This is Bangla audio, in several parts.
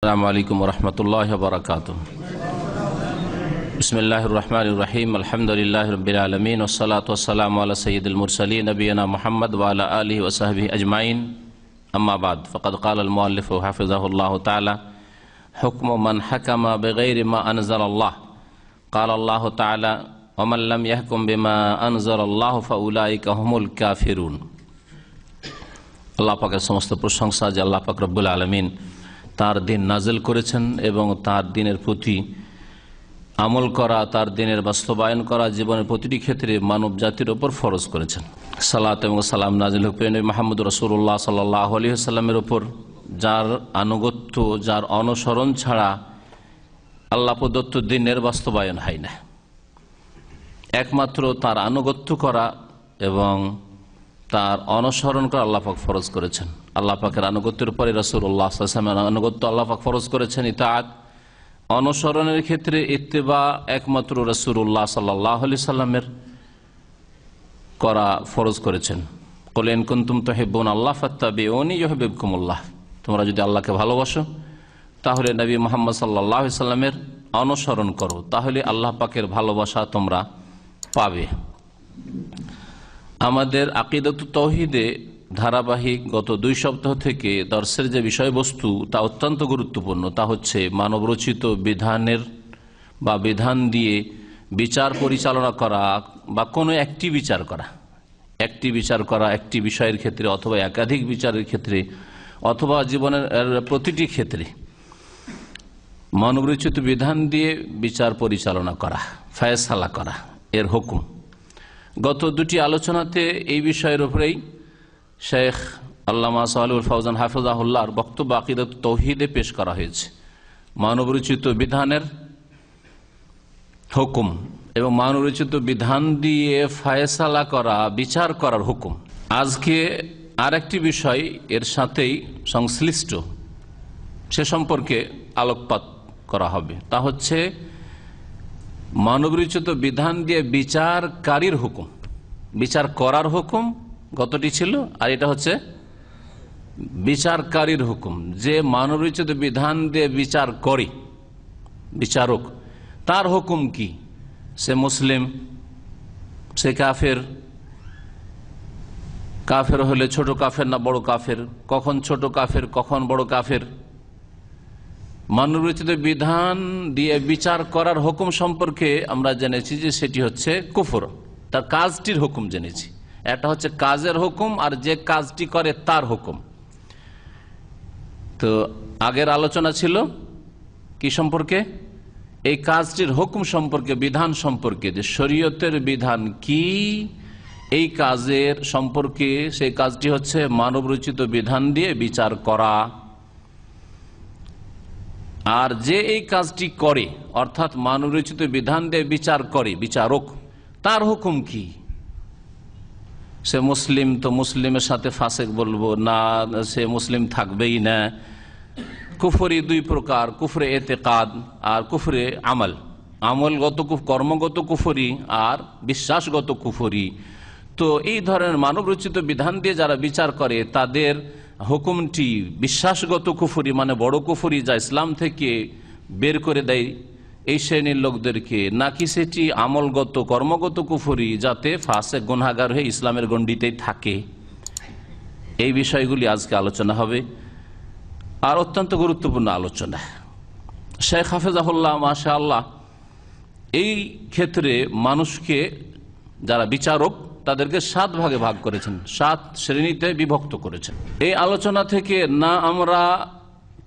السلام عليكم ورحمة الله وبركاته بسم الله الرحمن الرحيم الحمد لله رب العالمين والصلاة والسلام على سيد المرسلين نبينا محمد وعلى آله وصحبه أجمعين أما بعد فقد قال المؤلف حفظه الله تعالى حكم من حكم بغير ما أنزل الله قال الله تعالى ومن لم يحكم بما أنزل الله فأولئك هم الكافرون الله پاک سمست پرشنسا جل الله پاک رب العالمين তার দিন নাজেল করেছেন এবং তার দিনের প্রতি আমল করা তার দিনের বাস্তবায়ন করা জীবনের প্রতিটি ক্ষেত্রে মানব জাতির ওপর ফরজ করেছেন সালাত এবং সালাম নাজিল হুকেন মাহমুদ রসুল্লাহ সাল্লাহ আলী সাল্লামের ওপর যার আনুগত্য যার অনুসরণ ছাড়া আল্লাহ প্রদত্ত দিনের বাস্তবায়ন হয় না একমাত্র তার আনুগত্য করা এবং তার অনুসরণ করা আল্লাহাক ফরজ করেছেন আল্লাহ পাকের আনুগত্যের পরে আল্লাহ আসলামের আনুগত্য আল্লাহ পাক ফরজ করেছেন ইতাত অনুসরণের ক্ষেত্রে ইত্তেবা একমাত্র উল্লাহ সাল্লাহ আলি সাল্লামের করা ফরজ করেছেন কলেন কুন্তুম তহেবন আল্লাহ ফাত্তাবি ওনি ইহবেব কুমুল্লাহ তোমরা যদি আল্লাহকে ভালোবাসো তাহলে নবী মোহাম্মদ সাল্লাহ সাল্লামের অনুসরণ করো তাহলে আল্লাহ পাকের ভালোবাসা তোমরা পাবে আমাদের আকিদত তৌহিদে ধারাবাহিক গত দুই সপ্তাহ থেকে দর্শের যে বিষয়বস্তু তা অত্যন্ত গুরুত্বপূর্ণ তা হচ্ছে মানবরচিত বিধানের বা বিধান দিয়ে বিচার পরিচালনা করা বা কোনো একটি বিচার করা একটি বিচার করা একটি বিষয়ের ক্ষেত্রে অথবা একাধিক বিচারের ক্ষেত্রে অথবা জীবনের প্রতিটি ক্ষেত্রে মানবরচিত বিধান দিয়ে বিচার পরিচালনা করা ফায়সালা করা এর হুকুম গত দুটি আলোচনাতে এই বিষয়ের উপরেই শেখ আল্লামা সাহুল ফৌজান হাফিজাহুল্লাহর বক্তব্য আকিদত তৌহিদে পেশ করা হয়েছে মানবরচিত বিধানের হুকুম এবং মানবরচিত বিধান দিয়ে ফায়সালা করা বিচার করার হুকুম আজকে আরেকটি বিষয় এর সাথেই সংশ্লিষ্ট সে সম্পর্কে আলোকপাত করা হবে তা হচ্ছে মানবরচিত বিধান দিয়ে বিচারকারীর হুকুম বিচার করার হুকুম গতটি ছিল আর এটা হচ্ছে বিচারকারীর হুকুম যে মানবরচিত বিধান দিয়ে বিচার করে বিচারক তার হুকুম কি সে মুসলিম সে কাফের কাফের হলে ছোট কাফের না বড় কাফের কখন ছোট কাফের কখন বড় কাফের মানবরচিত বিধান দিয়ে বিচার করার হুকুম সম্পর্কে আমরা জেনেছি যে সেটি হচ্ছে কুফর তার কাজটির হুকুম জেনেছি একটা হচ্ছে কাজের হুকুম আর যে কাজটি করে তার হুকুম তো আগের আলোচনা ছিল কি সম্পর্কে এই কাজটির হুকুম সম্পর্কে বিধান সম্পর্কে যে শরীয়তের বিধান কি এই কাজের সম্পর্কে সেই কাজটি হচ্ছে মানবরচিত বিধান দিয়ে বিচার করা আর যে এই কাজটি করে অর্থাৎ মানবরচিত বিধান দিয়ে বিচার করে বিচারক তার হুকুম কি সে মুসলিম তো মুসলিমের সাথে ফাসেক বলবো না সে মুসলিম থাকবেই না কুফরি দুই প্রকার কুফরে এতে কাদ আর কুফরে আমল আমলগত কর্মগত কুফরি আর বিশ্বাসগত কুফরি তো এই ধরনের মানবরচিত বিধান দিয়ে যারা বিচার করে তাদের হুকুমটি বিশ্বাসগত কুফরি মানে বড় কুফরি যা ইসলাম থেকে বের করে দেয় এই শ্রেণীর লোকদেরকে নাকি সেটি আমলগত কর্মগত কুফরি যাতে ফাঁসে গুনাগার হয়ে ইসলামের গণ্ডিতেই থাকে এই বিষয়গুলি আজকে আলোচনা হবে আর অত্যন্ত গুরুত্বপূর্ণ আলোচনা শেখ হাফেজাহুল্লাহ মাশা আল্লাহ এই ক্ষেত্রে মানুষকে যারা বিচারক তাদেরকে সাত ভাগে ভাগ করেছেন সাত শ্রেণীতে বিভক্ত করেছেন এই আলোচনা থেকে না আমরা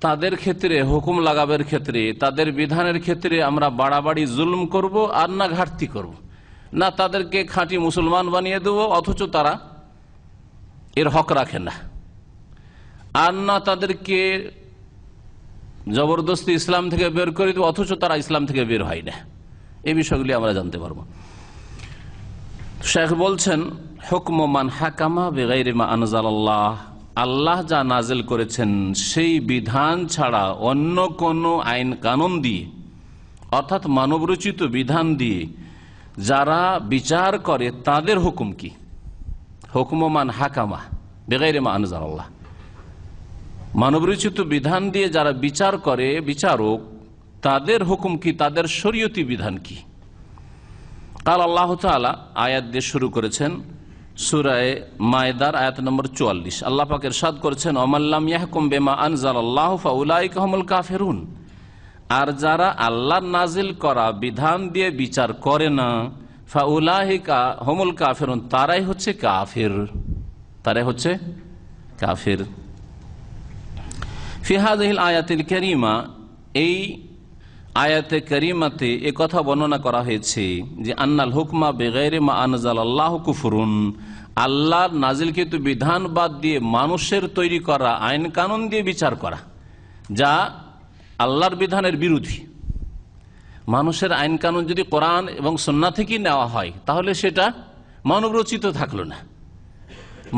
তাদের ক্ষেত্রে হুকুম লাগাবের ক্ষেত্রে তাদের বিধানের ক্ষেত্রে আমরা বাড়াবাড়ি জুলম করব আর না ঘাটতি করব। না তাদেরকে খাঁটি মুসলমান বানিয়ে দেব অথচ তারা এর হক রাখে না আর না তাদেরকে জবরদস্তি ইসলাম থেকে বের করে দেব অথচ তারা ইসলাম থেকে বের হয় না এই বিষয়গুলি আমরা জানতে পারব শেখ বলছেন হুকমমান হাকামা বেগাই রেমা আনজাল আল্লাহ যা নাজেল করেছেন সেই বিধান ছাড়া অন্য কোনো আইন কানুন দিয়ে অর্থাৎ মানবরচিত বিধান দিয়ে যারা বিচার করে তাদের হুকুম কি হুকুমমান হাকামা বেগাইরে মা আল্লাহ মানবরচিত বিধান দিয়ে যারা বিচার করে বিচারক তাদের হুকুম কি তাদের শরীয়তি বিধান কি কাল আল্লাহ তালা আয়াত দিয়ে শুরু করেছেন সুরায় মায়দার আয়াত নম্বর চুয়াল্লিশ আল্লাহ পাকের সাদ অমাল্লাম ইয়াহকুম বেমা আনজাল আল্লাহ ফাউলাই কাহমুল কাফেরুন আর যারা আল্লাহ নাজিল করা বিধান দিয়ে বিচার করে না ফাউলাহিকা হমুল কাফেরুন তারাই হচ্ছে কাফের তারাই হচ্ছে কাফের ফিহাজ আয়াতিল কেরিমা এই আয়াতে করিমাতে এ কথা বর্ণনা করা হয়েছে যে আন্নাল হুকমা বেগাইরে মা আনজাল আল্লাহ কুফরুন আল্লাহর কিন্তু বিধান বাদ দিয়ে মানুষের তৈরি করা আইন কানুন দিয়ে বিচার করা যা আল্লাহর বিধানের বিরোধী মানুষের আইন কানুন যদি কোরআন এবং সন্না থেকেই নেওয়া হয় তাহলে সেটা মানবরচিত থাকলো না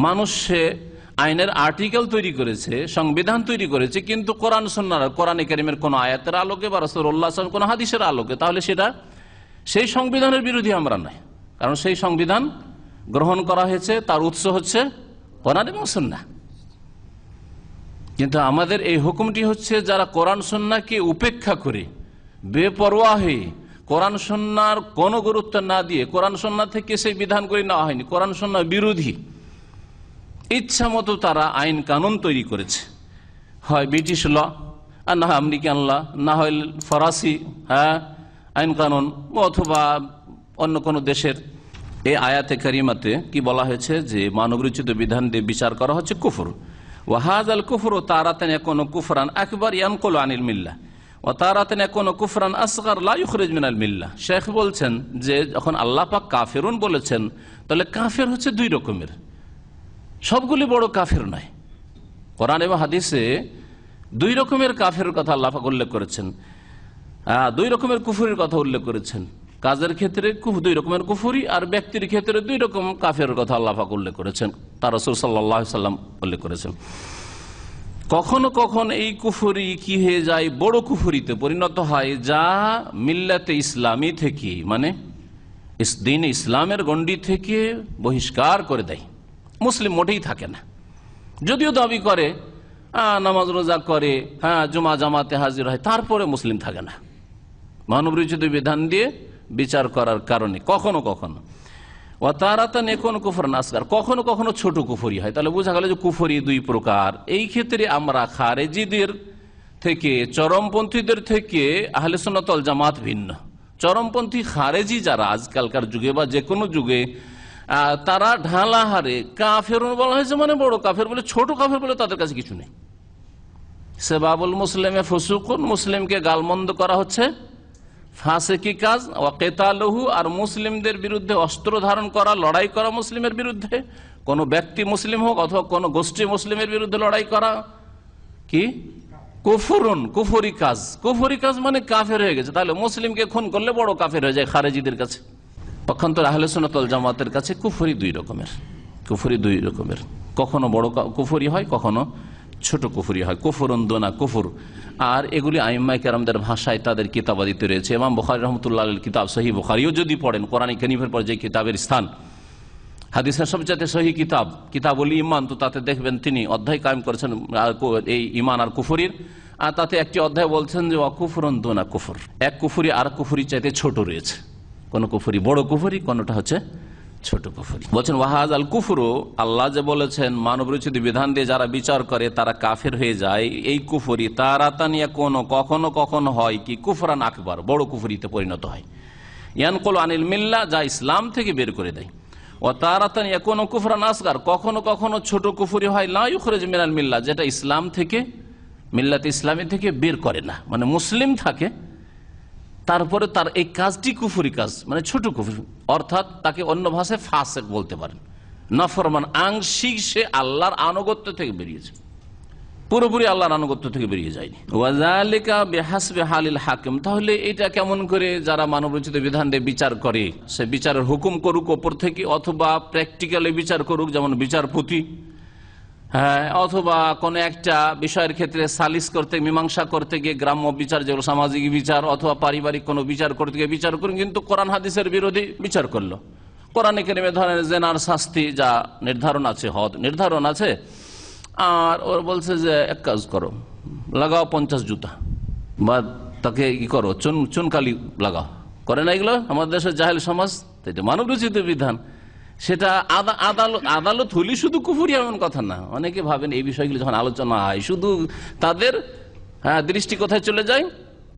মানুষে আইনের আর্টিকেল তৈরি করেছে সংবিধান তৈরি করেছে কিন্তু কোরআন সন্ন্যার কোরআন করিমের কোন আয়াতের আলোকে বা রসুল্লাহ কোন হাদিসের আলোকে তাহলে সেটা সেই সংবিধানের বিরোধী আমরা নয় কারণ সেই সংবিধান গ্রহণ করা হয়েছে তার উৎস হচ্ছে কোরআন এবং সন্না কিন্তু আমাদের এই হুকুমটি হচ্ছে যারা কোরআন সন্নাকে উপেক্ষা করে বেপরোয়া হয়ে কোরআন সন্ন্যার কোনো গুরুত্ব না দিয়ে কোরআন সন্না থেকে সেই বিধানগুলি নেওয়া হয়নি কোরআন সন্না বিরোধী ইচ্ছা মতো তারা আইন কানুন তৈরি করেছে হয় ব্রিটিশ ল আর না হয় আমেরিকান ল না হয় ফরাসি হ্যাঁ আইন কানুন অথবা অন্য কোনো দেশের এই আয়াতে কারিমাতে কি বলা হয়েছে যে মানবরচিত বিধান দিয়ে বিচার করা হচ্ছে কুফর ওয়াহাজ আল কুফর ও তারাতেন কোনো কুফরান একবার ইয়ানকোল আনিল মিল্লা ও তারা তেনে কোনো কুফরান আসগার লাইখরেজ মিনাল মিল্লা শেখ বলছেন যে যখন আল্লাপাক কাফেরুন বলেছেন তাহলে কাফের হচ্ছে দুই রকমের সবগুলি বড় কাফের নয় কোরআন এবং হাদিসে দুই রকমের কাফের কথা আল্লাহাক উল্লেখ করেছেন দুই রকমের কুফুরির কথা উল্লেখ করেছেন কাজের ক্ষেত্রে দুই রকমের কুফুরি আর ব্যক্তির ক্ষেত্রে দুই রকম কাফের কথা আল্লাহাক উল্লেখ করেছেন তার রসুল সাল্লাম উল্লেখ করেছেন কখনো কখন এই কুফুরি কি হয়ে যায় বড় কুফুরিতে পরিণত হয় যা মিল্লাতে ইসলামী থেকে মানে দিন ইসলামের গণ্ডি থেকে বহিষ্কার করে দেয় মুসলিম মোটেই থাকে না যদিও দাবি করে নামাজ রোজা করে হ্যাঁ জমা জামাতে হাজির হয় তারপরে মুসলিম থাকে না মানবরিচিত বিধান দিয়ে বিচার করার কারণে কখনো কখনো ও তারা তা নেকন কুফর নাসকার কখনো কখনো ছোট কুফরি হয় তাহলে বোঝা গেল যে কুফরি দুই প্রকার এই ক্ষেত্রে আমরা খারেজিদের থেকে চরমপন্থীদের থেকে আহলে সোনাতল জামাত ভিন্ন চরমপন্থী খারেজি যারা আজকালকার যুগে বা যে কোনো যুগে তারা ঢালা হারে কাফের বলা হয়েছে মানে বড় কাফের বলে ছোট কাফের বলে তাদের কাছে কিছু নেই সেবাবুল মুসলিমে ফসুকুন মুসলিমকে গালমন্দ করা হচ্ছে ফাঁসে কি কাজ অকেতালহু আর মুসলিমদের বিরুদ্ধে অস্ত্র ধারণ করা লড়াই করা মুসলিমের বিরুদ্ধে কোনো ব্যক্তি মুসলিম হোক অথবা কোনো গোষ্ঠী মুসলিমের বিরুদ্ধে লড়াই করা কি কুফুরুন কুফরি কাজ কুফরি কাজ মানে কাফের হয়ে গেছে তাহলে মুসলিমকে খুন করলে বড় কাফের হয়ে যায় খারেজিদের কাছে পক্ষান্তর আহলে সোনাতল জামাতের কাছে কুফরি দুই রকমের কুফরি দুই রকমের কখনো বড় কুফরি হয় কখনো ছোট কুফরি হয় কুফর দোনা কুফুর আর এগুলি আইম্মাই কেরামদের ভাষায় তাদের কিতাবাদিতে রয়েছে এমাম বুখারি রহমতুল্লাহ কিতাব সহি বুখারিও যদি পড়েন কোরআনী কেনিফের পর যে কিতাবের স্থান হাদিসের সবচেয়ে সহি কিতাব কিতাবুল ইমান তো তাতে দেখবেন তিনি অধ্যায় কায়েম করেছেন এই ইমান আর কুফরির আর তাতে একটি অধ্যায় বলছেন যে অকুফরন কুফুর এক কুফুরি আর কুফুরি চাইতে ছোট রয়েছে কোনো কুফুরি বড় কুফুরি কোনোটা হচ্ছে ছোট কুফুরি বলছেন ওয়াহাজ আল কুফরু আল্লাহ যে বলেছেন মানব রচিত বিধান দিয়ে যারা বিচার করে তারা কাফের হয়ে যায় এই কুফুরি তারা তা নিয়ে কোনো কখনো কখনো হয় কি কুফরান আকবার বড় কুফুরিতে পরিণত হয় ইয়ানকল আনিল মিল্লা যা ইসলাম থেকে বের করে দেয় ও তারাতান কোনো কুফরান আসগার কখনো কখনো ছোট কুফুরি হয় লাউ খরেজ মিনাল মিল্লা যেটা ইসলাম থেকে মিল্লাতে ইসলামী থেকে বের করে না মানে মুসলিম থাকে তারপরে তার এই কাজটি কুফুরি কাজ মানে ছোট কুফুরি অর্থাৎ তাকে অন্য ভাষায় ফাঁসেক বলতে পারেন নফরমান আংশিক সে আল্লাহর আনুগত্য থেকে বেরিয়েছে পুরোপুরি আল্লাহর আনুগত্য থেকে বেরিয়ে যায়নি ওয়াজালিকা বেহাস হালিল হাকিম তাহলে এটা কেমন করে যারা মানবরচিত বিধান দিয়ে বিচার করে সে বিচারের হুকুম করুক ওপর থেকে অথবা প্র্যাকটিক্যালি বিচার করুক যেমন বিচারপতি হ্যাঁ, অথবা কোনো একটা বিষয়ের ক্ষেত্রে সালিস করতে মীমাংসা করতে গিয়ে গ্রাম্য বিচার যেগুলো সামাজিক বিচার অথবা পারিবারিক কোনো বিচার করতে গিয়ে বিচার করুন কিন্তু কোরআন হাদিসের বিরোধী বিচার করলো কোরআনে কেরিমে ধরেন জেনার শাস্তি যা নির্ধারণ আছে হদ নির্ধারণ আছে আর ওর বলছে যে এক কাজ করো লাগাও পঞ্চাশ জুতা বা তাকে ই করো চুন চুনকালি লাগাও করে না এগুলো আমাদের দেশের জাহেল সমাজ তাই তো মানবরুচিত বিধান সেটা আদালত আদালত হলি শুধু কুফুরি এমন কথা না অনেকে ভাবেন এই বিষয়গুলি যখন আলোচনা হয় শুধু তাদের হ্যাঁ, দৃষ্টি কোথায় চলে যায়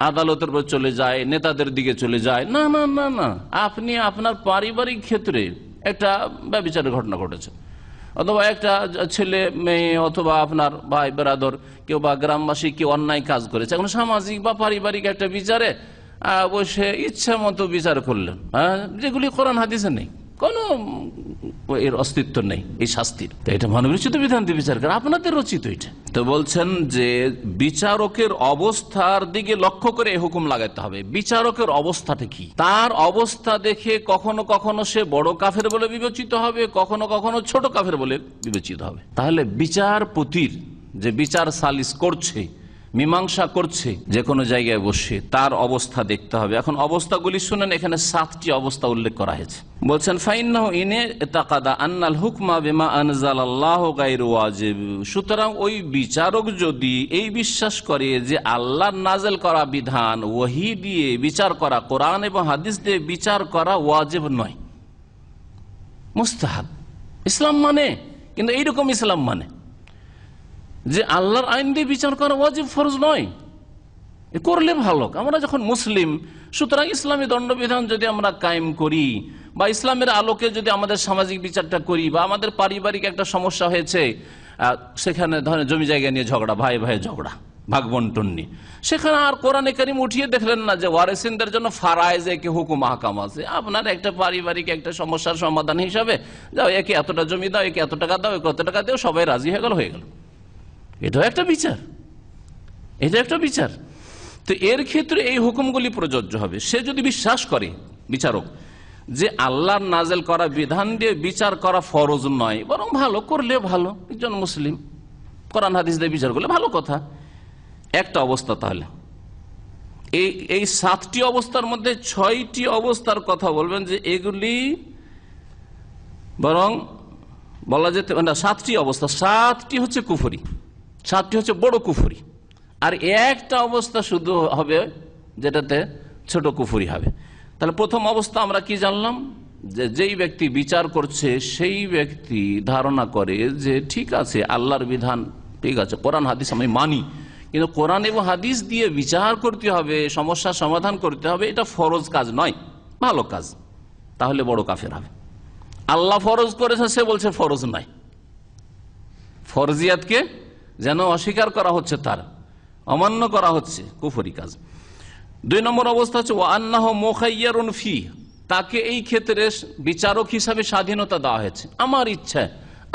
আদালতের উপর চলে যায় নেতাদের দিকে চলে যায় না না না না আপনি আপনার পারিবারিক ক্ষেত্রে একটা ব্যবচারের ঘটনা ঘটেছে অথবা একটা ছেলে মেয়ে অথবা আপনার ভাই বেরাদর কেউ বা গ্রামবাসী কেউ অন্যায় কাজ করেছে এখন সামাজিক বা পারিবারিক একটা বিচারে বসে ইচ্ছা মতো বিচার করলেন হ্যাঁ যেগুলি কোরআন হাদিসে নেই কোনো এর অস্তিত্ব নেই এই শাস্তির তো এটা মানবরচিত বিধান দিয়ে বিচার করে আপনাদের রচিত এটা তো বলছেন যে বিচারকের অবস্থার দিকে লক্ষ্য করে হুকুম লাগাতে হবে বিচারকের অবস্থাটা কি তার অবস্থা দেখে কখনো কখনো সে বড় কাফের বলে বিবেচিত হবে কখনো কখনো ছোট কাফের বলে বিবেচিত হবে তাহলে বিচারপতির যে বিচার সালিস করছে মীমাংসা করছে যে কোনো জায়গায় বসে তার অবস্থা দেখতে হবে এখন অবস্থাগুলি শুনেন এখানে সাতটি অবস্থা উল্লেখ করা হয়েছে বলছেন ফাইন ইনে তাকাদা আন্নাল হুকমা বেমা আনজাল আল্লাহ ওয়াজেব সুতরাং ওই বিচারক যদি এই বিশ্বাস করে যে আল্লাহ নাজেল করা বিধান ওহি দিয়ে বিচার করা কোরআন এবং হাদিস দিয়ে বিচার করা ওয়াজেব নয় মুস্তাহাব ইসলাম মানে কিন্তু এইরকম ইসলাম মানে যে আল্লাহর আইন দিয়ে বিচার করা ওয়াজিব ফরজ নয় করলে ভালো আমরা যখন মুসলিম সুতরাং ইসলামী দণ্ডবিধান যদি আমরা কায়েম করি বা ইসলামের আলোকে যদি আমাদের সামাজিক বিচারটা করি বা আমাদের পারিবারিক একটা সমস্যা হয়েছে সেখানে ধরেন জমি জায়গা নিয়ে ঝগড়া ভাই ভাই ঝগড়া ভাগ বন্টন নিয়ে সেখানে আর কোরআনে কারিম উঠিয়ে দেখলেন না যে ওয়ারেসিনদের জন্য যে একে হুকুম হাকাম আছে আপনার একটা পারিবারিক একটা সমস্যার সমাধান হিসাবে যাও একে এতটা জমি দাও একে এত টাকা দাও একে কত টাকা দাও সবাই রাজি হয়ে গেল হয়ে গেল এটাও একটা বিচার এটা একটা বিচার তো এর ক্ষেত্রে এই হুকুমগুলি প্রযোজ্য হবে সে যদি বিশ্বাস করে বিচারক যে আল্লাহর নাজেল করা বিধান দিয়ে বিচার করা ফরজ নয় বরং ভালো করলে ভালো একজন মুসলিম কোরআন হাদিস দিয়ে বিচার করলে ভালো কথা একটা অবস্থা তাহলে এই এই সাতটি অবস্থার মধ্যে ছয়টি অবস্থার কথা বলবেন যে এগুলি বরং বলা যেতে না সাতটি অবস্থা সাতটি হচ্ছে কুফরি সাতটি হচ্ছে বড় কুফুরি আর একটা অবস্থা শুধু হবে যেটাতে ছোট কুফুরি হবে তাহলে প্রথম অবস্থা আমরা কি জানলাম যে যেই ব্যক্তি বিচার করছে সেই ব্যক্তি ধারণা করে যে ঠিক আছে আল্লাহর বিধান ঠিক আছে কোরআন হাদিস আমি মানি কিন্তু কোরআন এবং হাদিস দিয়ে বিচার করতে হবে সমস্যা সমাধান করতে হবে এটা ফরজ কাজ নয় ভালো কাজ তাহলে বড় কাফের হবে আল্লাহ ফরজ করেছে সে বলছে ফরজ নয় ফরজিয়াতকে যেন অস্বীকার করা হচ্ছে তার অমান্য করা হচ্ছে কুফরি কাজ দুই নম্বর অবস্থা হচ্ছে ওয়ান্নাহ মোখাইয়ারুন ফি তাকে এই ক্ষেত্রে বিচারক হিসাবে স্বাধীনতা দেওয়া হয়েছে আমার ইচ্ছা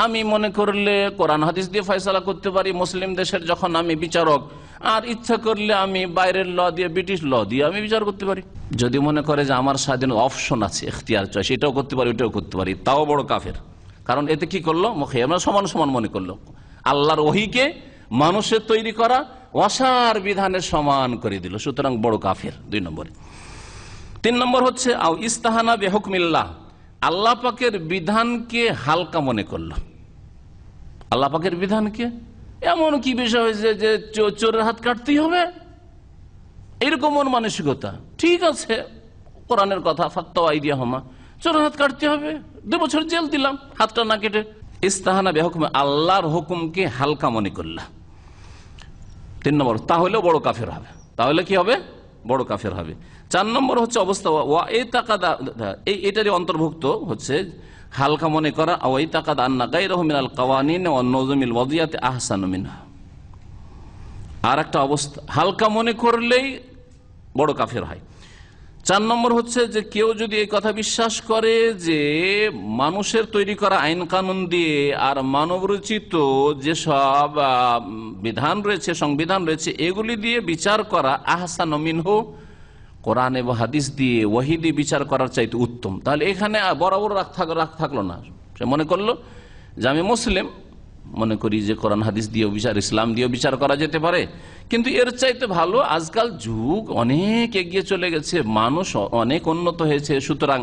আমি মনে করলে কোরআন হাদিস দিয়ে ফয়সলা করতে পারি মুসলিম দেশের যখন আমি বিচারক আর ইচ্ছা করলে আমি বাইরের ল দিয়ে ব্রিটিশ ল দিয়ে আমি বিচার করতে পারি যদি মনে করে যে আমার স্বাধীন অপশন আছে এখতিয়ার চয়েস এটাও করতে পারি ওটাও করতে পারি তাও বড় কাফের কারণ এতে কি করলো মুখে আমরা সমান সমান মনে করলো আল্লাহর ওহিকে মানুষের তৈরি করা অসার বিধানের সমান করে দিল সুতরাং বড় কাফের দুই নম্বরে তিন নম্বর হচ্ছে আও ইস্তাহানা বেহকমিল্লা আল্লাহ পাকের বিধানকে হালকা মনে করল আল্লাহ পাকের বিধানকে এমন কি বিষয় হয়েছে যে চোরের হাত কাটতেই হবে এরকম মন মানসিকতা ঠিক আছে কোরআনের কথা ফাত্তা আইডিয়া হমা চোরের হাত কাটতে হবে দু বছর জেল দিলাম হাতটা না কেটে ইস্তাহানা বেহকুম আল্লাহর হুকুমকে হালকা মনে করলা তিন নম্বর তাহলেও বড় কাফের হবে তাহলে কি হবে বড় কাফের হবে চার নম্বর হচ্ছে অবস্থা ওয়া এই তাকাদা এই এটারই অন্তর্ভুক্ত হচ্ছে হালকা মনে করা এই তাকাদ আন্না গাই রহমিন আল কাওয়ানিন ও নজমিল আহসান মিনা আর একটা অবস্থা হালকা মনে করলেই বড় কাফের হয় চার নম্বর হচ্ছে যে কেউ যদি এই কথা বিশ্বাস করে যে মানুষের তৈরি করা আইন কানুন দিয়ে আর মানবরচিত যেসব বিধান রয়েছে সংবিধান রয়েছে এগুলি দিয়ে বিচার করা আহসা নমিন হো কোরআন এবং হাদিস দিয়ে ওয়াহি দিয়ে বিচার করার চাইতে উত্তম তাহলে এখানে বরাবর রাখ থাকলো না সে মনে করলো যে আমি মুসলিম মনে করি যে কোরআন হাদিস দিয়েও বিচার ইসলাম দিয়েও বিচার করা যেতে পারে কিন্তু এর চাইতে ভালো আজকাল যুগ অনেক এগিয়ে চলে গেছে মানুষ অনেক উন্নত হয়েছে সুতরাং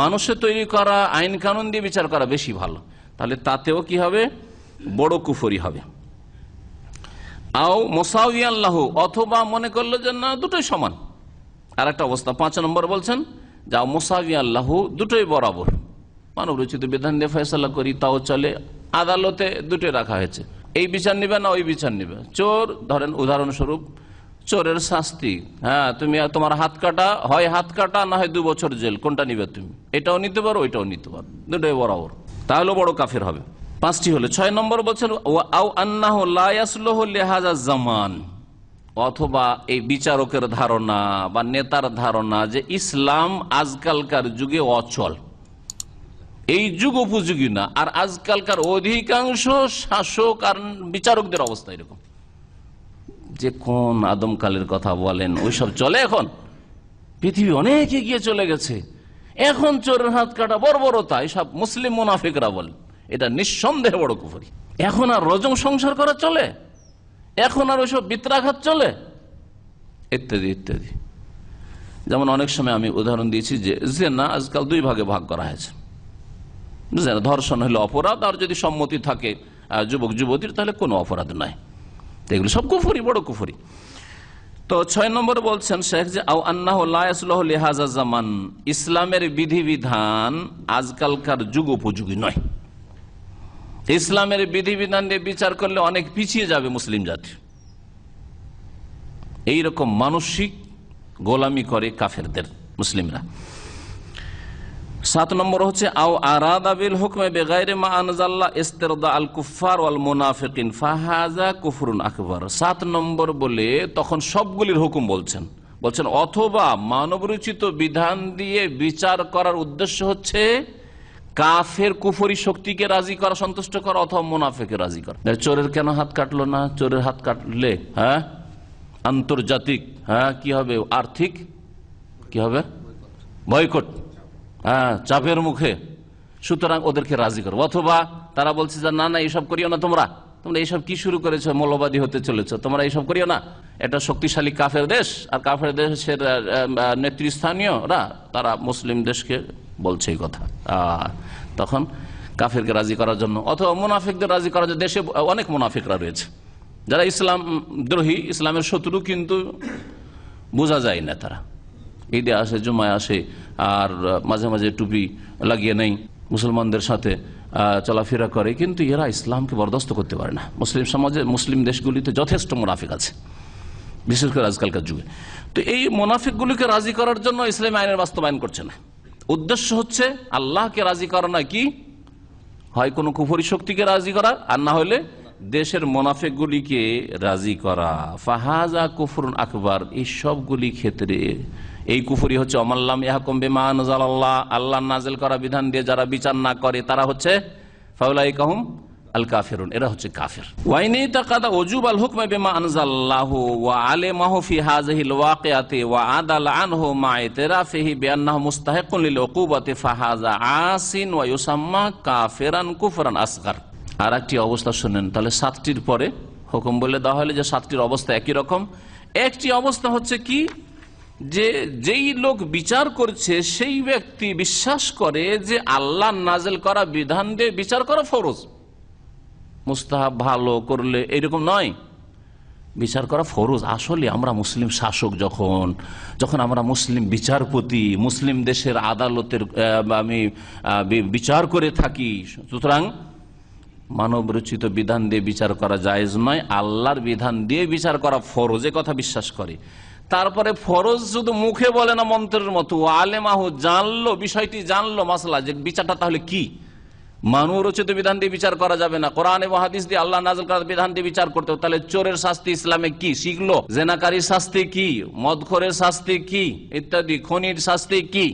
মানুষে তৈরি করা আইন কানুন দিয়ে বিচার করা বেশি ভালো তাহলে তাতেও কি হবে বড় কুফরি হবে আও মোসাউ আল্লাহ অথবা মনে করলো যে না দুটোই সমান আর একটা অবস্থা পাঁচ নম্বর বলছেন যা মোসাউ আল্লাহ দুটোই বরাবর মানব রচিত বিধান দিয়ে ফেসলা করি তাও চলে আদালতে দুটোই রাখা হয়েছে এই বিচার নিবে না ওই বিচার নিবে চোর ধরেন উদাহরণস্বরূপ চোরের শাস্তি হ্যাঁ তুমি তোমার হাত কাটা হয় হাত কাটা না হয় দু বছর জেল কোনটা নিবে তুমি এটাও নিতে পারো ওইটাও নিতে পারো দুটোই বরাবর তাহলেও বড় কাফের হবে পাঁচটি হলো ছয় নম্বর বছর জামান অথবা এই বিচারকের ধারণা বা নেতার ধারণা যে ইসলাম আজকালকার যুগে অচল এই যুগ উপযোগী না আর আজকালকার অধিকাংশ শাসক আর বিচারকদের অবস্থা এরকম যে কোন আদমকালের কথা বলেন ওইসব চলে এখন পৃথিবী অনেক এগিয়ে চলে গেছে এখন চোরের হাত কাটা বর্বরতা এসব মুসলিম মুনাফিকরা বলেন এটা নিঃসন্দেহে বড় কুফরি এখন আর রজম সংসার করা চলে এখন আর ওইসব বিত্রাঘাত চলে ইত্যাদি ইত্যাদি যেমন অনেক সময় আমি উদাহরণ দিয়েছি যে না আজকাল দুই ভাগে ভাগ করা হয়েছে বুঝলেন ধর্ষণ হলে অপরাধ আর যদি সম্মতি থাকে যুবক যুবতীর তাহলে কোনো অপরাধ নয় এগুলো সব কুফুরি বড় কুফুরি তো ছয় নম্বর বলছেন শেখ যে জামান ইসলামের বিধিবিধান আজকালকার যুগ উপযোগী নয় ইসলামের বিধিবিধান নিয়ে বিচার করলে অনেক পিছিয়ে যাবে মুসলিম জাতি এইরকম মানসিক গোলামি করে কাফেরদের মুসলিমরা সাত নম্বর হচ্ছে আও আরাদা বিল হুকমে বেগাইরে মা আনজাল্লা ইস্তেরদা আল কুফার ওয়াল মুনাফিকিন ফাহাজা কুফরুন আকবর সাত নম্বর বলে তখন সবগুলির হুকুম বলছেন বলছেন অথবা মানবরচিত বিধান দিয়ে বিচার করার উদ্দেশ্য হচ্ছে কাফের কুফরি শক্তিকে রাজি করা সন্তুষ্ট করা অথবা মুনাফেকে রাজি করা চোরের কেন হাত কাটলো না চোরের হাত কাটলে হ্যাঁ আন্তর্জাতিক হ্যাঁ কি হবে আর্থিক কি হবে বয়কট হ্যাঁ, চাপের মুখে সুতরাং ওদেরকে রাজি করো অথবা তারা বলছে যে না না এইসব করিও না তোমরা তোমরা এইসব কি শুরু করেছো মৌলবাদী হতে চলেছ তোমরা এইসব করিও না এটা শক্তিশালী কাফের দেশ আর কাফের দেশের নেতৃস্থানীয়রা তারা মুসলিম দেশকে বলছে এই কথা তখন কাফেরকে রাজি করার জন্য অথবা মুনাফিকদের রাজি করার জন্য দেশে অনেক মুনাফিকরা রয়েছে যারা ইসলাম দ্রোহী ইসলামের শত্রু কিন্তু বোঝা যায় না তারা ঈদে আসে জুমায় আসে আর মাঝে মাঝে টুপি লাগিয়ে নেই মুসলমানদের সাথে চলাফেরা করে কিন্তু এরা ইসলামকে বরদাস্ত করতে পারে না মুসলিম সমাজে মুসলিম দেশগুলিতে যথেষ্ট মুনাফিক আছে বিশেষ করে আজকালকার যুগে তো এই মুনাফিকগুলিকে রাজি করার জন্য ইসলাম আইনের বাস্তবায়ন করছে না উদ্দেশ্য হচ্ছে আল্লাহকে রাজি করা না কি হয় কোনো কুফরি শক্তিকে রাজি করা আর না হলে দেশের মোনাফেকগুলিকে রাজি করা ফাহাজা কুফরুন আকবর এই সবগুলি ক্ষেত্রে এই কুফুরি হচ্ছে অমাল্লাম ইহাকুম বিমান আল্লাহ আল্লাহ নাজেল করা বিধান দিয়ে যারা বিচার না করে তারা হচ্ছে ফাউলাই কাহুম আল কাফেরুন এরা হচ্ছে কাফের আল ওয়া ওয়া আসিন কুফরান আর একটি অবস্থা শুনেন তাহলে সাতটির পরে হুকুম বলে দেওয়া হলে যে সাতটির অবস্থা একই রকম একটি অবস্থা হচ্ছে কি যে যেই লোক বিচার করছে সেই ব্যক্তি বিশ্বাস করে যে আল্লাহ নাজেল করা বিধান দিয়ে বিচার করা ফরজ মুস্তাহাব ভালো করলে এরকম নয় বিচার করা ফরজ আসলে আমরা মুসলিম শাসক যখন যখন আমরা মুসলিম বিচারপতি মুসলিম দেশের আদালতের আমি বিচার করে থাকি সুতরাং মানবরচিত বিধান দিয়ে বিচার করা জায়েজ নয় আল্লাহর বিধান দিয়ে বিচার করা ফরজে কথা বিশ্বাস করে তারপরে ফরজ শুধু মুখে বলে না মন্ত্রের মতো আলেমাহু জানলো বিষয়টি জানলো মাসলা যে বিচারটা তাহলে কি মানুষ রচিত বিধান দিয়ে বিচার করা যাবে না কোরআন এবং হাদিস দিয়ে আল্লাহ নাজল করার বিধান দিয়ে বিচার করতে তাহলে চোরের শাস্তি ইসলামে কি শিখলো জেনাকারীর শাস্তি কি মদখরের শাস্তি কি ইত্যাদি খনির শাস্তি কি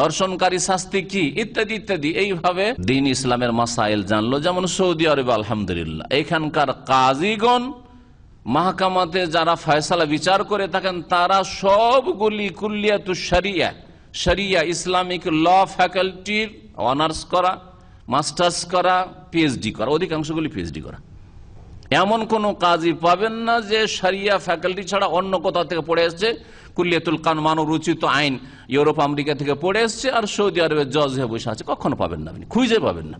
দর্শনকারী শাস্তি কি ইত্যাদি ইত্যাদি এইভাবে দিন ইসলামের মাসাইল জানলো যেমন সৌদি আরব আলহামদুলিল্লাহ এখানকার কাজীগণ মাহকামাতে যারা ফয়সালা বিচার করে থাকেন তারা সবগুলি কুল্লিয়াতু সারিয়া সারিয়া ইসলামিক ল ফ্যাকাল্টির অনার্স করা মাস্টার্স করা পিএইচডি করা অধিকাংশগুলি পিএইচডি করা এমন কোনো কাজই পাবেন না যে সারিয়া ফ্যাকাল্টি ছাড়া অন্য কোথাও থেকে পড়ে এসছে কুল্লিয়াতুল কান মানব রচিত আইন ইউরোপ আমেরিকা থেকে পড়ে এসছে আর সৌদি আরবের জজ হয়ে বসে আছে কখনো পাবেন না আপনি খুঁজে পাবেন না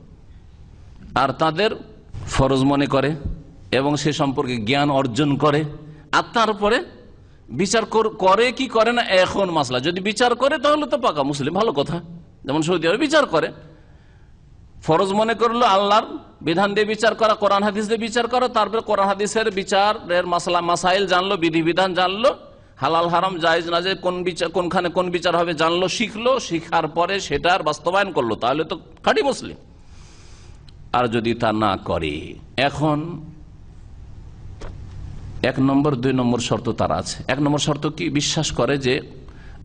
আর তাদের ফরজ মনে করে এবং সে সম্পর্কে জ্ঞান অর্জন করে আর তারপরে বিচার করে কি করে না এখন মাসলা যদি বিচার করে তাহলে তো পাকা মুসলিম ভালো কথা যেমন সৌদি আরবে বিচার করে ফরজ মনে করলো আল্লাহর বিধান দিয়ে বিচার করা কোরআন হাদিস দিয়ে বিচার করা তারপরে কোরআন হাদিসের বিচারের মাসলা মাসাইল জানলো বিধিবিধান জানলো হালাল হারাম জায়েজ না যে কোন বিচার কোনখানে কোন বিচার হবে জানলো শিখলো শিখার পরে সেটার বাস্তবায়ন করলো তাহলে তো খাঁটি মুসলিম আর যদি তা না করে এখন এক নম্বর দুই নম্বর শর্ত তার আছে এক নম্বর শর্ত কি বিশ্বাস করে যে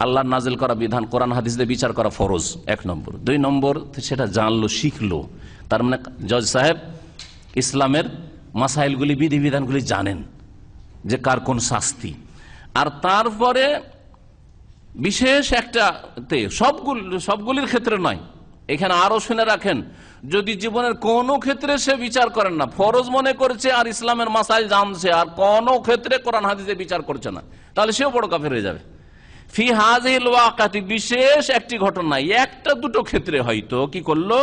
আল্লাহ নাজেল করা বিধান কোরআন হাদিস বিচার করা ফরজ এক নম্বর দুই নম্বর সেটা জানলো শিখলো তার মানে জজ সাহেব ইসলামের মাসাইলগুলি বিধিবিধানগুলি জানেন যে কার কোন শাস্তি আর তারপরে বিশেষ একটা সবগুলি সবগুলির ক্ষেত্রে নয় এখানে আরো শুনে রাখেন যদি জীবনের কোনো ক্ষেত্রে সে বিচার করেন না ফরজ মনে করছে আর ইসলামের মাসাইল জানছে আর কোনো ক্ষেত্রে কোরআন হাদিসে বিচার করছে না তাহলে সেও বড় কাফের হয়ে যাবে ফি হাজিল বিশেষ একটি ঘটনা একটা দুটো ক্ষেত্রে হয়তো কি করলো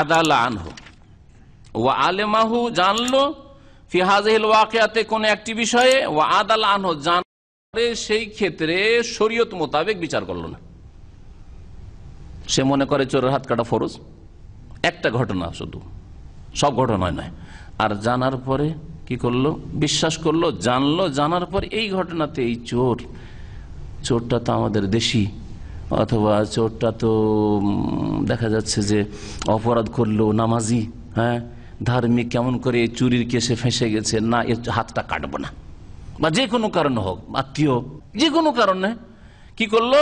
আদালা আনহো ও আলেমাহু জানলো ফি ওয়াকিয়াতে কোন একটি বিষয়ে ও আদালা সেই ক্ষেত্রে শরীয়ত মোতাবেক বিচার করলো না সে মনে করে চোরের হাত কাটা ফরজ একটা ঘটনা শুধু সব ঘটনায় নয় আর জানার পরে কি করলো বিশ্বাস করলো জানলো জানার পর এই ঘটনাতে এই চোর চোরটা তো আমাদের দেশি অথবা চোরটা তো দেখা যাচ্ছে যে অপরাধ করলো নামাজি হ্যাঁ ধার্মিক কেমন করে চুরির কেসে ফেঁসে গেছে না এর হাতটা কাটবো না বা যে কোনো কারণে হোক আত্মীয় যে কোনো কারণে কি করলো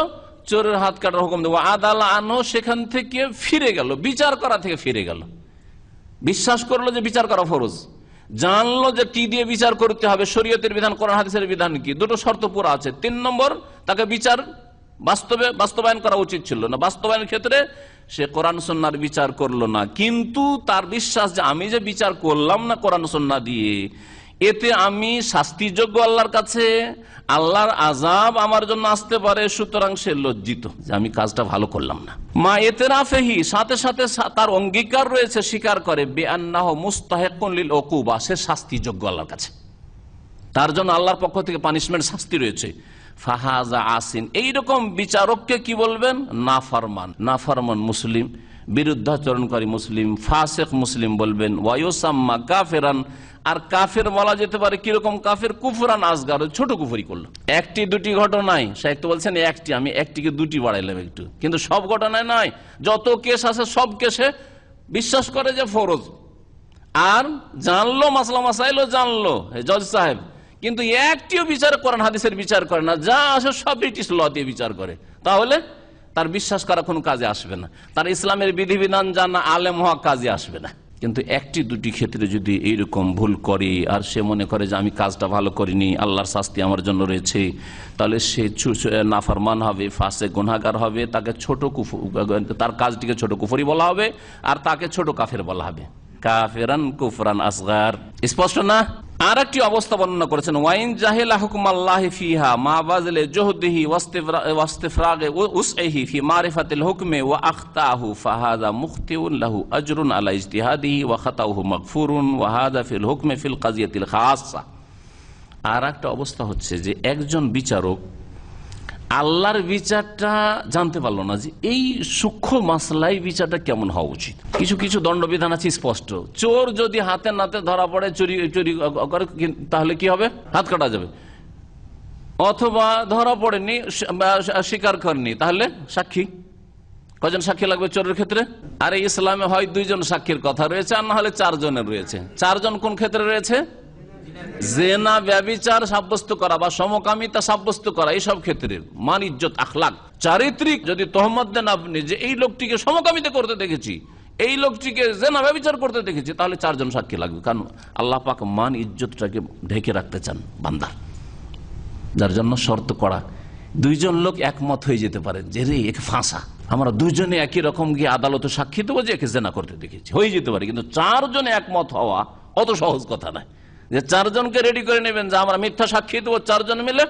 চোরের হাত কাটার হুকুম দেবো আদাল আনো সেখান থেকে ফিরে গেল বিচার করা থেকে ফিরে গেল বিশ্বাস করলো যে বিচার করা ফরজ জানলো যে কি দিয়ে বিচার করতে হবে শরীয়তের বিধান কোরআন হাদিসের বিধান কি দুটো শর্ত পুরো আছে তিন নম্বর তাকে বিচার বাস্তবে বাস্তবায়ন করা উচিত ছিল না বাস্তবায়নের ক্ষেত্রে সে কোরআন সন্ন্যার বিচার করলো না কিন্তু তার বিশ্বাস যে আমি যে বিচার করলাম না কোরআন সন্না দিয়ে এতে আমি শাস্তিযোগ্য আল্লাহর কাছে আল্লাহর আজাব আমার জন্য আসতে পারে সুতরাং সে লজ্জিত যে আমি কাজটা ভালো করলাম না মা এতে রাফেহি সাথে সাথে তার অঙ্গীকার রয়েছে স্বীকার করে বেআনাহ মুস্তাহেকুল ওকুবা সে শাস্তিযোগ্য আল্লাহর কাছে তার জন্য আল্লাহর পক্ষ থেকে পানিশমেন্ট শাস্তি রয়েছে ফাহাজা আসিন এইরকম বিচারককে কি বলবেন না না ফারমান মুসলিম বিরুদ্ধাচরণকারী মুসলিম ফাসেক মুসলিম বলবেন ওয়াইসাম্মা কাফেরান আর কাফের বলা যেতে পারে কিরকম কাফের কুফরান আজগার ছোট কুফুরি করলো একটি দুটি ঘটনায় সাহেব তো বলছেন একটি আমি একটিকে দুটি বাড়াইলাম একটু কিন্তু সব ঘটনায় নয় যত কেস আছে সব কেসে বিশ্বাস করে যে ফরজ আর জানলো মাসলা মাসাইলো জানলো জজ সাহেব কিন্তু একটিও বিচার করেন হাদিসের বিচার করে না যা আসে সব ব্রিটিশ ল দিয়ে বিচার করে তাহলে তার বিশ্বাস করা কোনো কাজে আসবে না তার ইসলামের বিধিবিধান জানা আলেম হওয়া কাজে আসবে না কিন্তু একটি দুটি ক্ষেত্রে যদি এইরকম ভুল করে আর সে মনে করে যে আমি কাজটা ভালো করিনি আল্লাহর শাস্তি আমার জন্য রয়েছে তাহলে সে নাফারমান হবে ফাঁসে গুনাগার হবে তাকে ছোট কুফ তার কাজটিকে ছোট কুফরি বলা হবে আর তাকে ছোট কাফের বলা হবে কাফেরান কুফরান আসগার স্পষ্ট না আর একটি অবস্থা বর্ণনা করেছেন ওয়াইন জাহেলা হুকুম আল্লাহ ফিহা মাহবাজলে জোহদিহি ওয়াস্তেফরাগে উসহি ফি মারিফাতিল হুকমে ওয়া আখতাহু ফাহাদা মুখতিউন লাহু আজরুন আলা ইজতিহাদিহি ওয়া খাতাহু মাগফুরুন ওয়া হাদা ফিল হুকমে ফিল কাজিয়াতিল খাসসা আর একটা অবস্থা হচ্ছে যে একজন বিচারক আল্লাহর বিচারটা জানতে পারলো না যে এই সূক্ষ্ম মাসলাই বিচারটা কেমন হওয়া উচিত কিছু কিছু দণ্ডবিধান আছে স্পষ্ট চোর যদি হাতে নাতে ধরা পড়ে চুরি চুরি করে তাহলে কি হবে হাত কাটা যাবে অথবা ধরা পড়েনি স্বীকার করেনি তাহলে সাক্ষী কজন সাক্ষী লাগবে চোরের ক্ষেত্রে আর ইসলামে হয় দুইজন সাক্ষীর কথা রয়েছে আর না হলে চারজনের রয়েছে চারজন কোন ক্ষেত্রে রয়েছে জেনা ব্যবিচার সাব্যস্ত করা বা সমকামিতা সাব্যস্ত করা এইসব ক্ষেত্রে মান ইজ্জত আখলাক চারিত্রিক যদি তহমদ দেন আপনি যে এই লোকটিকে সমকামিতা করতে দেখেছি এই লোকটিকে জেনা ব্যবচার করতে দেখেছি তাহলে চারজন সাক্ষী লাগবে কারণ আল্লাহ পাক মান ইজ্জতটাকে ঢেকে রাখতে চান বান্দার যার জন্য শর্ত করা দুইজন লোক একমত হয়ে যেতে পারে যে রে এক ফাঁসা আমরা দুজনে একই রকম গিয়ে আদালতে সাক্ষী দেবো যে একে জেনা করতে দেখেছি হয়ে যেতে পারে কিন্তু চারজনে একমত হওয়া অত সহজ কথা নয় যে চারজনকে রেডি করে নেবেন যে আমরা মিথ্যা সাক্ষী দেবো চারজন মিলে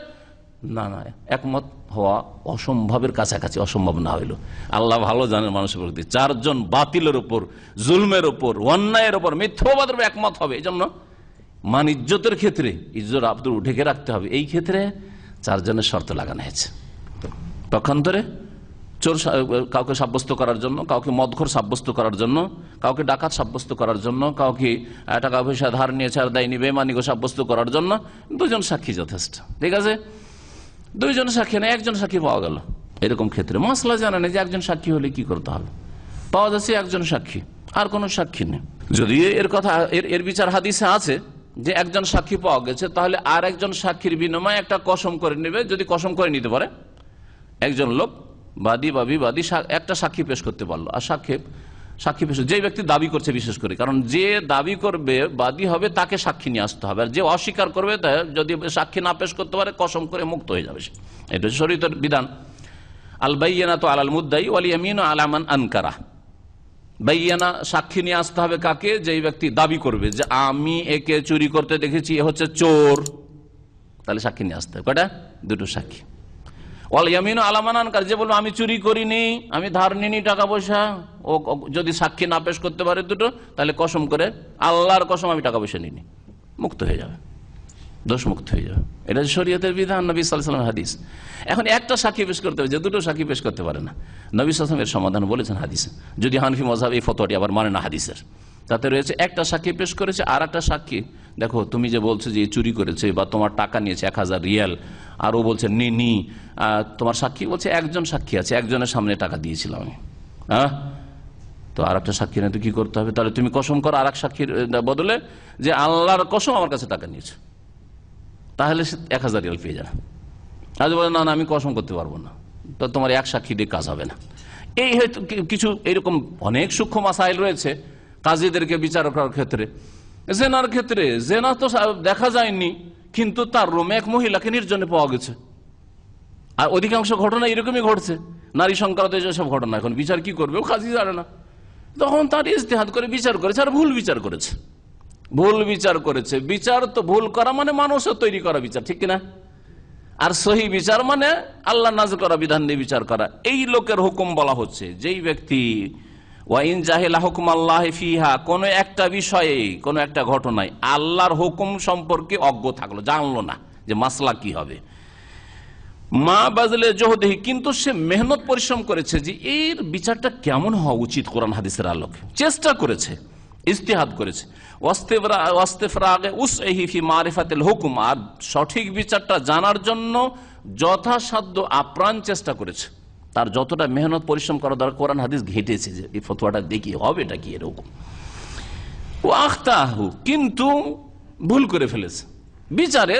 না না একমত হওয়া অসম্ভবের কাছাকাছি অসম্ভব না হইল আল্লাহ ভালো জানেন মানুষের প্রতি চারজন বাতিলের উপর জুলমের উপর অন্যায়ের উপর মিথ্যাবাদের একমত হবে এই জন্য মান ইজ্জতের ক্ষেত্রে ইজ্জত আব্দুল ঢেকে রাখতে হবে এই ক্ষেত্রে চারজনের শর্ত লাগানো হয়েছে পক্ষান্তরে চোর কাউকে সাব্যস্ত করার জন্য কাউকে মদঘর সাব্যস্ত করার জন্য কাউকে ডাকাত সাব্যস্ত করার জন্য কাউকে টাকা পয়সা ধার নিয়েছে আর দেয়নি বেমানিকে সাব্যস্ত করার জন্য দুজন সাক্ষী যথেষ্ট ঠিক আছে দুইজন সাক্ষী না একজন সাক্ষী পাওয়া গেল এরকম ক্ষেত্রে মশলা জানা নেই যে একজন সাক্ষী হলে কি করতে হবে পাওয়া যাচ্ছে একজন সাক্ষী আর কোনো সাক্ষী নেই যদিও এর কথা এর এর বিচার হাদিসে আছে যে একজন সাক্ষী পাওয়া গেছে তাহলে আর একজন সাক্ষীর বিনিময়ে একটা কসম করে নেবে যদি কসম করে নিতে পারে একজন লোক বাদী বা বিবাদী একটা সাক্ষী পেশ করতে পারলো আর সাক্ষেপ সাক্ষী পেশ যে ব্যক্তি দাবি করছে বিশেষ করে কারণ যে দাবি করবে বাদী হবে তাকে সাক্ষী নিয়ে আসতে হবে আর যে অস্বীকার করবে যদি সাক্ষী না পেশ করতে পারে কসম করে মুক্ত হয়ে যাবে সে এটা হচ্ছে শরীরের বিধান আল বাইয়ানা তো আলাল মুদ্দাই ওয়ালিয়ামিন আলামান আনকারা বাইয়ানা সাক্ষী নিয়ে আসতে হবে কাকে যে ব্যক্তি দাবি করবে যে আমি একে চুরি করতে দেখেছি এ হচ্ছে চোর তাহলে সাক্ষী নিয়ে আসতে হবে কটা দুটো সাক্ষী আলামানান যে বলবো আমি চুরি করিনি আমি ধার নিনি টাকা পয়সা ও যদি সাক্ষী না পেশ করতে পারে দুটো তাহলে কসম করে আল্লাহর কসম আমি টাকা পয়সা নিনি মুক্ত হয়ে যাবে দোষমুক্ত হয়ে যাবে এটা শরীয়তের বিধান নবী সাল্লাম হাদিস এখন একটা সাক্ষী পেশ করতে হবে যে দুটো সাক্ষী পেশ করতে পারে না নবী সালামের সমাধান বলেছেন হাদিস যদি হানফি মজাব এই ফটোটি আবার মানে না হাদিসের তাতে রয়েছে একটা সাক্ষী পেশ করেছে আর একটা সাক্ষী দেখো তুমি যে বলছো যে চুরি করেছে বা তোমার টাকা নিয়েছে এক হাজার রিয়াল আর ও বলছে নি নি তোমার সাক্ষী বলছে একজন সাক্ষী আছে একজনের সামনে টাকা দিয়েছিলাম আমি হ্যাঁ তো আর একটা সাক্ষী নেই তো কী করতে হবে তাহলে তুমি কসম করো আর এক সাক্ষীর বদলে যে আল্লাহর কসম আমার কাছে টাকা নিয়েছে তাহলে সে এক হাজার রিয়াল পেয়ে যাবে আজ বলে না না আমি কসম করতে পারবো না তো তোমার এক সাক্ষী দিয়ে কাজ হবে না এই হয়তো কিছু এরকম অনেক সূক্ষ্ম মাসাইল রয়েছে কাজীদেরকে বিচার করার ক্ষেত্রে জেনার ক্ষেত্রে জেনা তো দেখা যায়নি কিন্তু তার রুমে এক মহিলাকে নির্জনে পাওয়া গেছে আর অধিকাংশ ঘটনা এরকমই ঘটছে নারী সংক্রান্ত যেসব ঘটনা এখন বিচার কি করবে ও কাজী জানে না তখন তার ইস্তেহাত করে বিচার করেছে আর ভুল বিচার করেছে ভুল বিচার করেছে বিচার তো ভুল করা মানে মানুষের তৈরি করা বিচার ঠিক কিনা আর সহি বিচার মানে আল্লাহ নাজ করা বিধান দিয়ে বিচার করা এই লোকের হুকুম বলা হচ্ছে যেই ব্যক্তি ওয়াইন জাহেলা হুকুম আল্লাহ ফিহা কোনো একটা বিষয়ে কোনো একটা ঘটনায় আল্লাহর হুকুম সম্পর্কে অজ্ঞ থাকলো জানলো না যে মাসলা কি হবে মা বাজলে জহদেহি কিন্তু সে মেহনত পরিশ্রম করেছে যে এর বিচারটা কেমন হওয়া উচিত কোরআন হাদিসের আলোকে চেষ্টা করেছে ইস্তেহাদ করেছে ওয়াস্তেফরাগে উস এহিফি মারিফাতেল হুকুম আর সঠিক বিচারটা জানার জন্য যথাসাধ্য আপ্রাণ চেষ্টা করেছে তার যতটা মেহনত পরিশ্রম করা দরকার কোরআন হাদিস ঘেঁটেছে যে এই ফতোয়াটা দেখি হবে এটা কি এরকম ও আখতাহু কিন্তু ভুল করে ফেলেছে বিচারে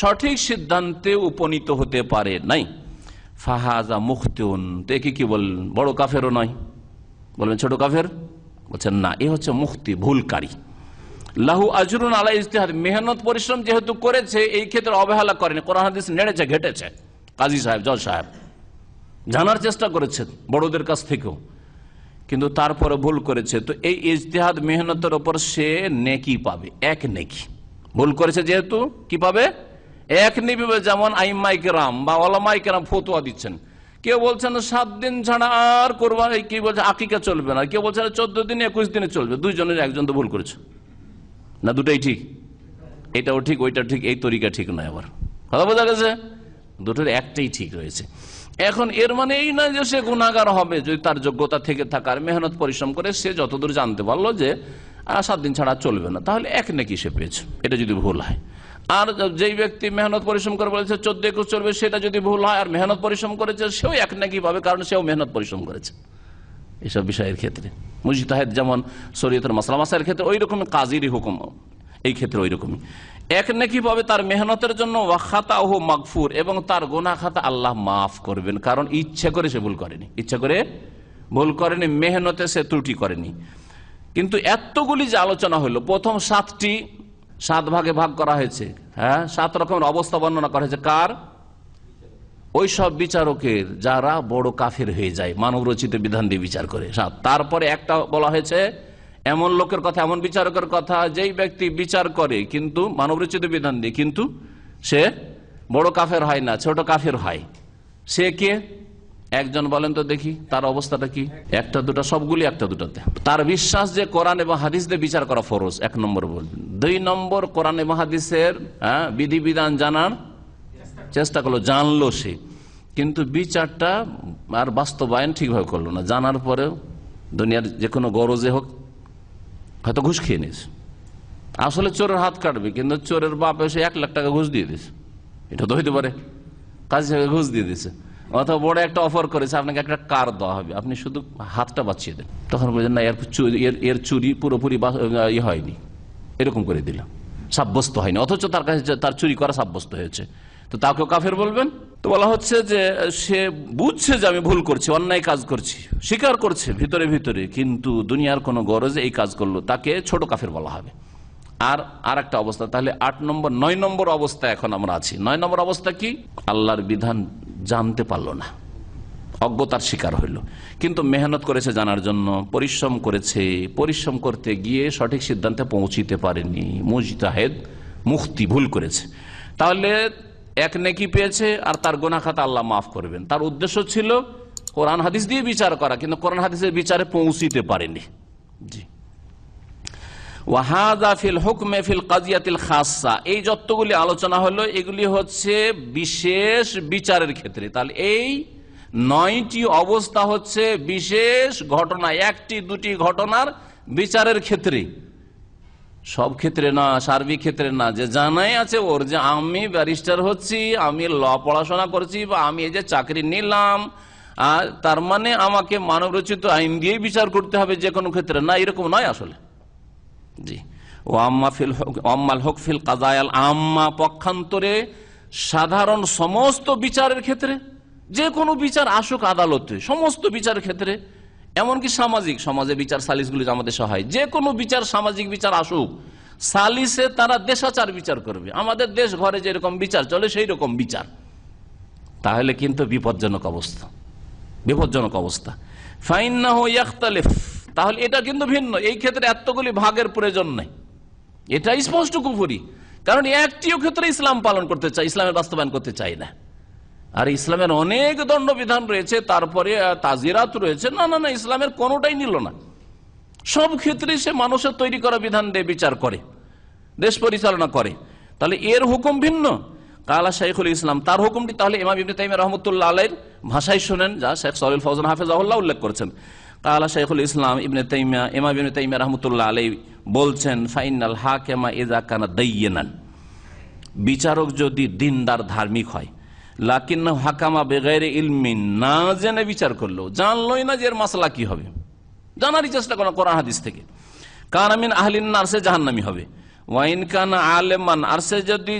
সঠিক সিদ্ধান্তে উপনীত হতে পারে নাই ফাহাজা মুখতুন দেখি কি বললেন বড় কাফেরও নয় বলবেন ছোট কাফের বলছেন না এ হচ্ছে মুক্তি ভুলকারী লাহু আজরুন আলা ইস্তেহাদ মেহনত পরিশ্রম যেহেতু করেছে এই ক্ষেত্রে অবহেলা করেনি কোরআন হাদিস নেড়েছে ঘেটেছে কাজী সাহেব জজ সাহেব জানার চেষ্টা করেছে বড়দের কাছ থেকেও কিন্তু তারপরে ভুল করেছে তো এই ইজতেহাদ মেহনতের ওপর সে নেকি পাবে এক নেকি ভুল করেছে যেহেতু কি পাবে এক নেকি যেমন আইমাইকেরাম বা ওলামাইকেরাম ফতুয়া দিচ্ছেন কেউ বলছেন সাত দিন ছাড়া আর কোরবানি কি বলছে আকিকা চলবে না কেউ বলছেন চোদ্দ দিন একুশ দিনে চলবে দুইজনের একজন তো ভুল করেছে না দুটাই ঠিক এটাও ঠিক ওইটা ঠিক এই তরিকা ঠিক নয় আবার কথা বোঝা গেছে দুটোর একটাই ঠিক রয়েছে এখন এর মানে এই না যে সে গুণাগার হবে যদি তার যোগ্যতা থেকে থাকার মেহনত পরিশ্রম করে সে যতদূর জানতে পারলো যে সাত দিন ছাড়া চলবে না তাহলে এক নাকি সে পেয়েছে এটা যদি ভুল হয় আর যেই ব্যক্তি মেহনত পরিশ্রম করে বলেছে চোদ্দ একুশ চলবে সেটা যদি ভুল হয় আর মেহনত পরিশ্রম করেছে সেও এক নাকি পাবে কারণ সেও মেহনত পরিশ্রম করেছে এসব বিষয়ের ক্ষেত্রে মুজিতাহেদ যেমন শরীয়তের মাসলামাসের ক্ষেত্রে ওই রকম কাজীরই হুকুম এই ক্ষেত্রে ওই রকমই এক নাকি পাবে তার মেহনতের জন্য ওয়াখাতা ও মাগফুর এবং তার গোনা খাতা আল্লাহ মাফ করবেন কারণ ইচ্ছা করে সে ভুল করেনি ইচ্ছা করে ভুল করেনি মেহনতে সে ত্রুটি করেনি কিন্তু এতগুলি যে আলোচনা হলো প্রথম সাতটি সাত ভাগে ভাগ করা হয়েছে হ্যাঁ সাত রকমের অবস্থা বর্ণনা করা হয়েছে কার ওই সব বিচারকের যারা বড় কাফের হয়ে যায় মানব রচিত বিধান দিয়ে বিচার করে তারপরে একটা বলা হয়েছে এমন লোকের কথা এমন বিচারকের কথা যেই ব্যক্তি বিচার করে কিন্তু মানবরচিত বিধান দিয়ে কিন্তু সে বড় কাফের হয় না ছোট কাফের হয় সে কে একজন বলেন তো দেখি তার অবস্থাটা কি একটা দুটা সবগুলি একটা দুটাতে তার বিশ্বাস যে কোরআন এবং হাদিস দিয়ে বিচার করা ফরজ এক নম্বর বলবেন দুই নম্বর কোরআন এবং হাদিসের হ্যাঁ, বিধিবিধান জানার চেষ্টা করলো জানলো সে কিন্তু বিচারটা আর বাস্তবায়ন ঠিকভাবে করলো না জানার পরেও দুনিয়ার যে কোনো গরজে হোক হয়তো ঘুষ খেয়ে নিস আসলে চোরের হাত কাটবে কিন্তু চোরের বাপ এসে এক লাখ টাকা ঘুষ দিয়ে দিস এটা তো হইতে পারে কাজ হিসাবে ঘুষ দিয়ে দিছে অথবা বড় একটা অফার করেছে আপনাকে একটা কার দেওয়া হবে আপনি শুধু হাতটা বাঁচিয়ে দেন তখন বলছেন না এর এর চুরি পুরোপুরি ইয়ে হয়নি এরকম করে দিলাম সাব্যস্ত হয়নি অথচ তার কাছে তার চুরি করা সাব্যস্ত হয়েছে তো তাকেও কাফের বলবেন তো বলা হচ্ছে যে সে বুঝছে যে আমি ভুল করছি অন্যায় কাজ করছি স্বীকার করছে ভিতরে ভিতরে কিন্তু দুনিয়ার কোনো গরজে এই কাজ করলো তাকে ছোট কাফের বলা হবে আর আর একটা অবস্থা তাহলে আট নম্বর নয় নম্বর অবস্থা এখন আমরা আছি নয় নম্বর অবস্থা কি আল্লাহর বিধান জানতে পারল না অজ্ঞতার শিকার হইল কিন্তু মেহনত করেছে জানার জন্য পরিশ্রম করেছে পরিশ্রম করতে গিয়ে সঠিক সিদ্ধান্তে পৌঁছিতে পারেনি মুজিতাহেদ মুক্তি ভুল করেছে তাহলে এক নেকি পেয়েছে আর তার গোনাখাতা আল্লাহ মাফ করবেন তার উদ্দেশ্য ছিল কোরআন হাদিস দিয়ে বিচার করা কিন্তু কোরআন হাদিসের বিচারে পৌঁছিতে পারেনি জি কাজিয়াতিল এই যতগুলি আলোচনা হলো এগুলি হচ্ছে বিশেষ বিচারের ক্ষেত্রে তাহলে এই নয়টি অবস্থা হচ্ছে বিশেষ ঘটনা একটি দুটি ঘটনার বিচারের ক্ষেত্রে সব ক্ষেত্রে না সার্বিক ক্ষেত্রে না যে জানাই আছে ওর যে আমি ব্যারিস্টার হচ্ছি আমি ল পড়াশোনা করছি বা আমি এই যে চাকরি নিলাম আর তার মানে আমাকে মানবরচিত আইন দিয়েই বিচার করতে হবে যে কোনো ক্ষেত্রে না এরকম নয় আসলে জি ও আম্মা ফিল আম্মাল হক ফিল কাজায়াল আম্মা পক্ষান্তরে সাধারণ সমস্ত বিচারের ক্ষেত্রে যে কোনো বিচার আসুক আদালতে সমস্ত বিচারের ক্ষেত্রে এমনকি সামাজিক সমাজে বিচার সালিসগুলি আমাদের সহায় যে কোনো বিচার সামাজিক বিচার আসুক সালিসে তারা দেশাচার বিচার করবে আমাদের দেশ ঘরে যেরকম বিচার চলে সেই রকম বিচার তাহলে কিন্তু বিপজ্জনক অবস্থা বিপজ্জনক অবস্থা ফাইন্না ইয়াখতালেফ তাহলে এটা কিন্তু ভিন্ন এই ক্ষেত্রে এতগুলি ভাগের প্রয়োজন নেই এটা স্পষ্ট কুফুরি কারণ একটিও ক্ষেত্রে ইসলাম পালন করতে চাই ইসলামের বাস্তবায়ন করতে চাই না আর ইসলামের অনেক দণ্ডবিধান রয়েছে তারপরে তাজিরাত রয়েছে না না না ইসলামের কোনোটাই নিল না সব ক্ষেত্রে সে মানুষের তৈরি করা বিধান দিয়ে বিচার করে দেশ পরিচালনা করে তাহলে এর হুকুম ভিন্ন কালা শাইখুল ইসলাম তার হুকুমটি তাহলে ইমাম ইবনে তাইম রহমতুল্লাহ আলের ভাষায় শোনেন যা শেখ সরুল ফৌজান হাফেজ আহুল্লাহ উল্লেখ করেছেন কালা শাইখুল ইসলাম ইবনে তাইমা ইমাম ইবনে তাইম রহমতুল্লাহ আলাই বলছেন ফাইনাল হাকেমা ইজা কানা দইয়েনান বিচারক যদি দিনদার ধার্মিক হয় হাকামা বেগাইরে ইলমিন না জেনে বিচার করলো জানলই না যে এর মাসলা কি হবে জানারই চেষ্টা করো কোরআন হাদিস থেকে কানামিন আহলিন না সে জাহান্নামি হবে ওয়াইন কানা আলেমান আর সে যদি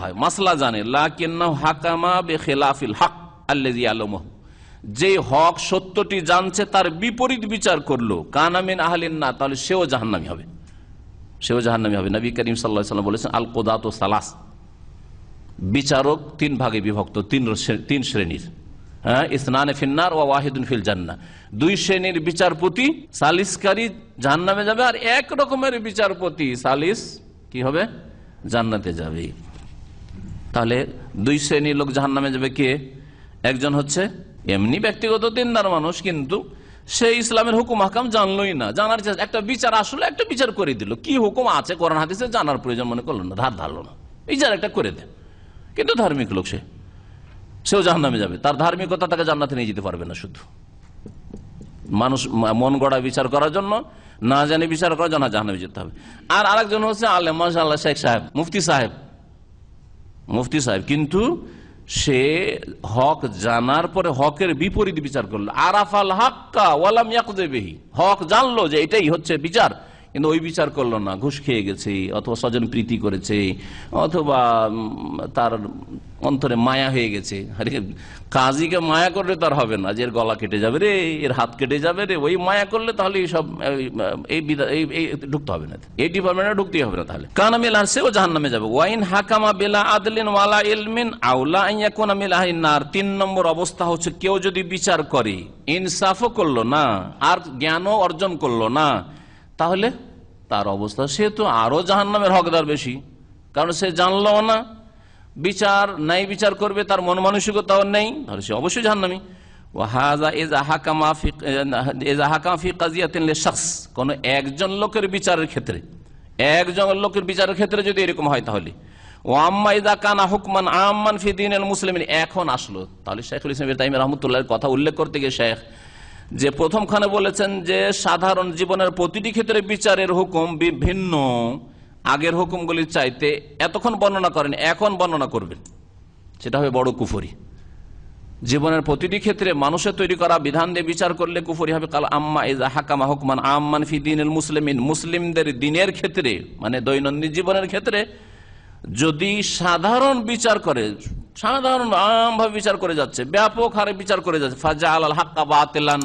হয় জানে হাকামা হক যে হক সত্যটি জানছে তার বিপরীত বিচার করলো কানামিন আহলিন না তাহলে সেও জাহান্নামি হবে সেও জাহান্নামি হবে নবী করিম সাল্লাহ সাল্লাম বলেছেন আল কোদাত সালাস বিচারক তিন ভাগে বিভক্ত তিন তিন শ্রেণীর হ্যাঁ ইসনান ফিন্নার ও ওয়াহিদুন ফিল জান্না দুই শ্রেণীর বিচারপতি সালিসকারী জাহান্নামে যাবে আর এক রকমের বিচারপতি সালিস কি হবে জান্নাতে যাবে তাহলে দুই শ্রেণীর লোক জাহান্নামে যাবে কে একজন হচ্ছে এমনি ব্যক্তিগত দিনদার মানুষ কিন্তু সে ইসলামের হুকুম হাকাম জানলোই না জানার চেষ্টা একটা বিচার আসলে একটা বিচার করে দিল কি হুকুম আছে করোনা হাতে জানার প্রয়োজন মনে করলো না ধার ধারল না বিচার একটা করে দেয় কিন্তু ধার্মিক লোক সে সেও জাহান নামে যাবে তার ধার্মিকতা তাকে জান্নাতে নিয়ে যেতে পারবে না শুধু মানুষ মন গড়া বিচার করার জন্য না জানে বিচার করার জন্য জাহান্নামে যেতে হবে আর আরেকজন হচ্ছে আলে মাসাল্লাহ শেখ সাহেব মুফতি সাহেব মুফতি সাহেব কিন্তু সে হক জানার পরে হকের বিপরীত বিচার করলো আরাফাল হাক্কা ওয়ালাম হক জানলো যে এটাই হচ্ছে বিচার কিন্তু ওই বিচার করলো না ঘুষ খেয়ে গেছে অথবা স্বজন প্রীতি করেছে অথবা তার অন্তরে মায়া হয়ে গেছে আরে কাজীকে মায়া করলে তার হবে না যে এর গলা কেটে যাবে রে এর হাত কেটে যাবে রে ওই মায়া করলে তাহলে সব এই এই ঢুকতে হবে না এই ডিপার্টমেন্টে ঢুকতেই হবে না তাহলে কান আমি সেও জাহান নামে যাবে ওয়াইন হাকামা বেলা আদলিন ওয়ালা এলমিন আউলা কোন আমি নার তিন নম্বর অবস্থা হচ্ছে কেউ যদি বিচার করে ইনসাফও করলো না আর জ্ঞানও অর্জন করলো না তাহলে তার অবস্থা সে তো আরো জাহান নামের হকদার বেশি কারণ সে জানল না বিচার নাই বিচার করবে তার মন মানসিকতাও নেই তাহলে সে অবশ্যই জাহান্নামি কোন একজন লোকের বিচারের ক্ষেত্রে একজন লোকের বিচারের ক্ষেত্রে যদি এরকম হয় তাহলে এখন আসলো তাহলে শেখুল ইসলাম তাইম রহমতুল্লাহ কথা উল্লেখ করতে গিয়ে শেখ যে প্রথমখানে বলেছেন যে সাধারণ জীবনের প্রতিটি ক্ষেত্রে বিচারের হুকুম বিভিন্ন আগের হুকুমগুলি চাইতে এতক্ষণ বর্ণনা করেন এখন বর্ণনা করবেন সেটা হবে বড় কুফরি জীবনের প্রতিটি ক্ষেত্রে মানুষের তৈরি করা বিধান দিয়ে বিচার করলে কুফরি হবে কাল আম্মা ইজা হাকামা হুকমান আম্মান ফি দিন মুসলিমিন মুসলিমদের দিনের ক্ষেত্রে মানে দৈনন্দিন জীবনের ক্ষেত্রে যদি সাধারণ বিচার করে সাধারণ আমভাবে বিচার করে যাচ্ছে ব্যাপক হারে বিচার করে যাচ্ছে ফাজা আল হাক্কা বাতিলান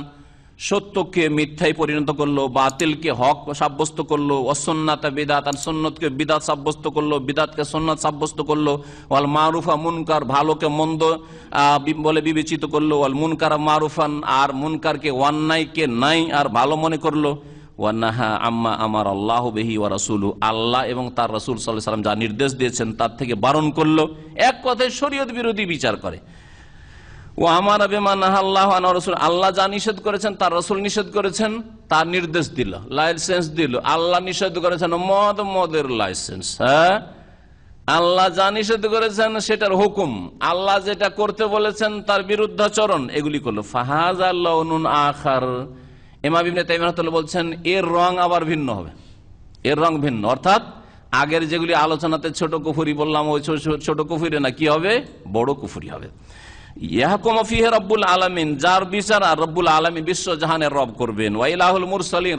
সত্যকে মিথ্যায় পরিণত করলো বাতিলকে হক সাব্যস্ত করলো অসন্নাতা বিদাত আর সন্ন্যতকে বিদাত সাব্যস্ত করলো বিদাতকে সন্ন্যত সাব্যস্ত করলো ওয়াল মারুফা মুনকার ভালোকে মন্দ বলে বিবেচিত করলো ওয়াল মুনকার মারুফান আর মুনকারকে অন্যায়কে নাই আর ভালো মনে করলো ওয়ানাহা আম্মা আমার আল্লাহ বেহি ওয়া রাসুল আল্লাহ এবং তার রসুল সাল্লাহ সাল্লাম যা নির্দেশ দিয়েছেন তার থেকে বারণ করলো এক কথায় শরীয়ত বিরোধী বিচার করে ও আমার বেমান আল্লাহ রসুল আল্লাহ যা নিষেধ করেছেন তার রসুল নিষেধ করেছেন তার নির্দেশ দিল লাইসেন্স দিল আল্লাহ নিষেধ করেছেন মদ মদের লাইসেন্স হ্যাঁ আল্লাহ যা নিষেধ করেছেন সেটার হুকুম আল্লাহ যেটা করতে বলেছেন তার বিরুদ্ধাচরণ এগুলি করলো ফাহাজ আল্লাহ আখার এমা ইবনে বলছেন এর রং আবার ভিন্ন হবে এর রং ভিন্ন অর্থাৎ আগের যেগুলি আলোচনাতে ছোট কুফুরি বললাম ওই ছোট কুফুরি না কি হবে বড় কুফুরি হবে রব্বুল যার বিচার আর রব্বুল বিশ্বজাহানের রব করবেন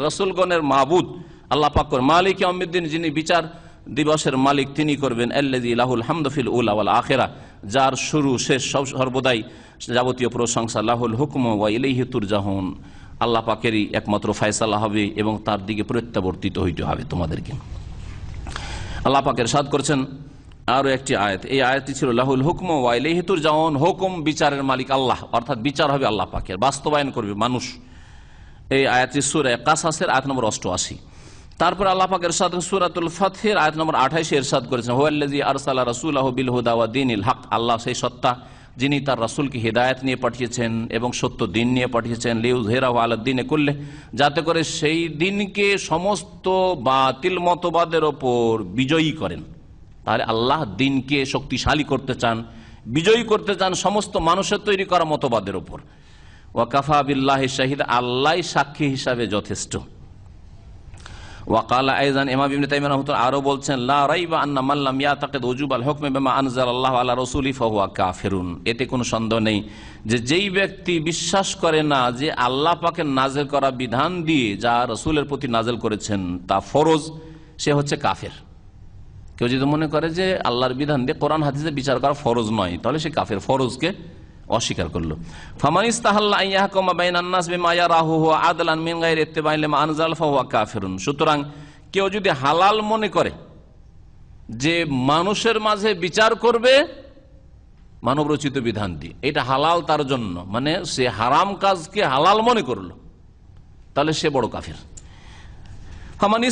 রসুলগণের মাহবুদ আল্লাহ মালিক যিনি বিচার দিবসের মালিক তিনি করবেন আখেরা যার শুরু শেষ সব সর্বদাই যাবতীয় প্রশংসা লাহুল হুকম ওয়াইলিহি জাহুন আল্লাহ পাকেরই একমাত্র ফায়সালা হবে এবং তার দিকে প্রত্যাবর্তিত হইতে হবে তোমাদেরকে আল্লাহ পাকের সাদ করছেন আরো একটি আয়াত এই আয়াতটি ছিল লাহুল হুকম ওয়াইলে হেতুর জাহন হুকুম বিচারের মালিক আল্লাহ অর্থাৎ বিচার হবে আল্লাহ পাকের বাস্তবায়ন করবে মানুষ এই আয়াতটি সুরে কাসাসের আয়াত নম্বর অষ্টআশি তারপর আল্লাহ পাকের এরশাদ সুরাতুল ফাতহের আয়াত নম্বর আঠাইশে সাদ করেছেন হোয়াল্লাজি আরসাল্লাহ রসুল্লাহ বিল হুদা ওয়া দিন হক আল্লাহ সেই সত্তা যিনি তার রাসুলকে হৃদায়ত নিয়ে পাঠিয়েছেন এবং সত্য দিন নিয়ে পাঠিয়েছেন লিউজ ও আলাদ্দিনে করলে যাতে করে সেই দিনকে সমস্ত বাতিল মতবাদের ওপর বিজয়ী করেন তাহলে আল্লাহ দিনকে শক্তিশালী করতে চান বিজয়ী করতে চান সমস্ত মানুষের তৈরি করা মতবাদের ওপর ওয়াকাফা বিল্লাহ শাহিদ আল্লাহ সাক্ষী হিসাবে যথেষ্ট আরো বলছেন এতে কোনো সন্দেহ নেই যে যেই ব্যক্তি বিশ্বাস করে না যে আল্লাহ পাকের করা বিধান দিয়ে যা রসুলের প্রতি নাজেল করেছেন তা ফরজ সে হচ্ছে কাফের কেউ যদি মনে করে যে আল্লাহর বিধান দিয়ে কোরআন হাতিজে বিচার করা ফরজ নয় তাহলে সে কাফের ফরজকে অস্বীকার করলো ফামান সুতরাং কেউ যদি হালাল মনে করে যে মানুষের মাঝে বিচার করবে মানবরচিত বিধান দিয়ে এটা হালাল তার জন্য মানে সে হারাম কাজকে হালাল মনে করল তাহলে সে বড় কাফের হামান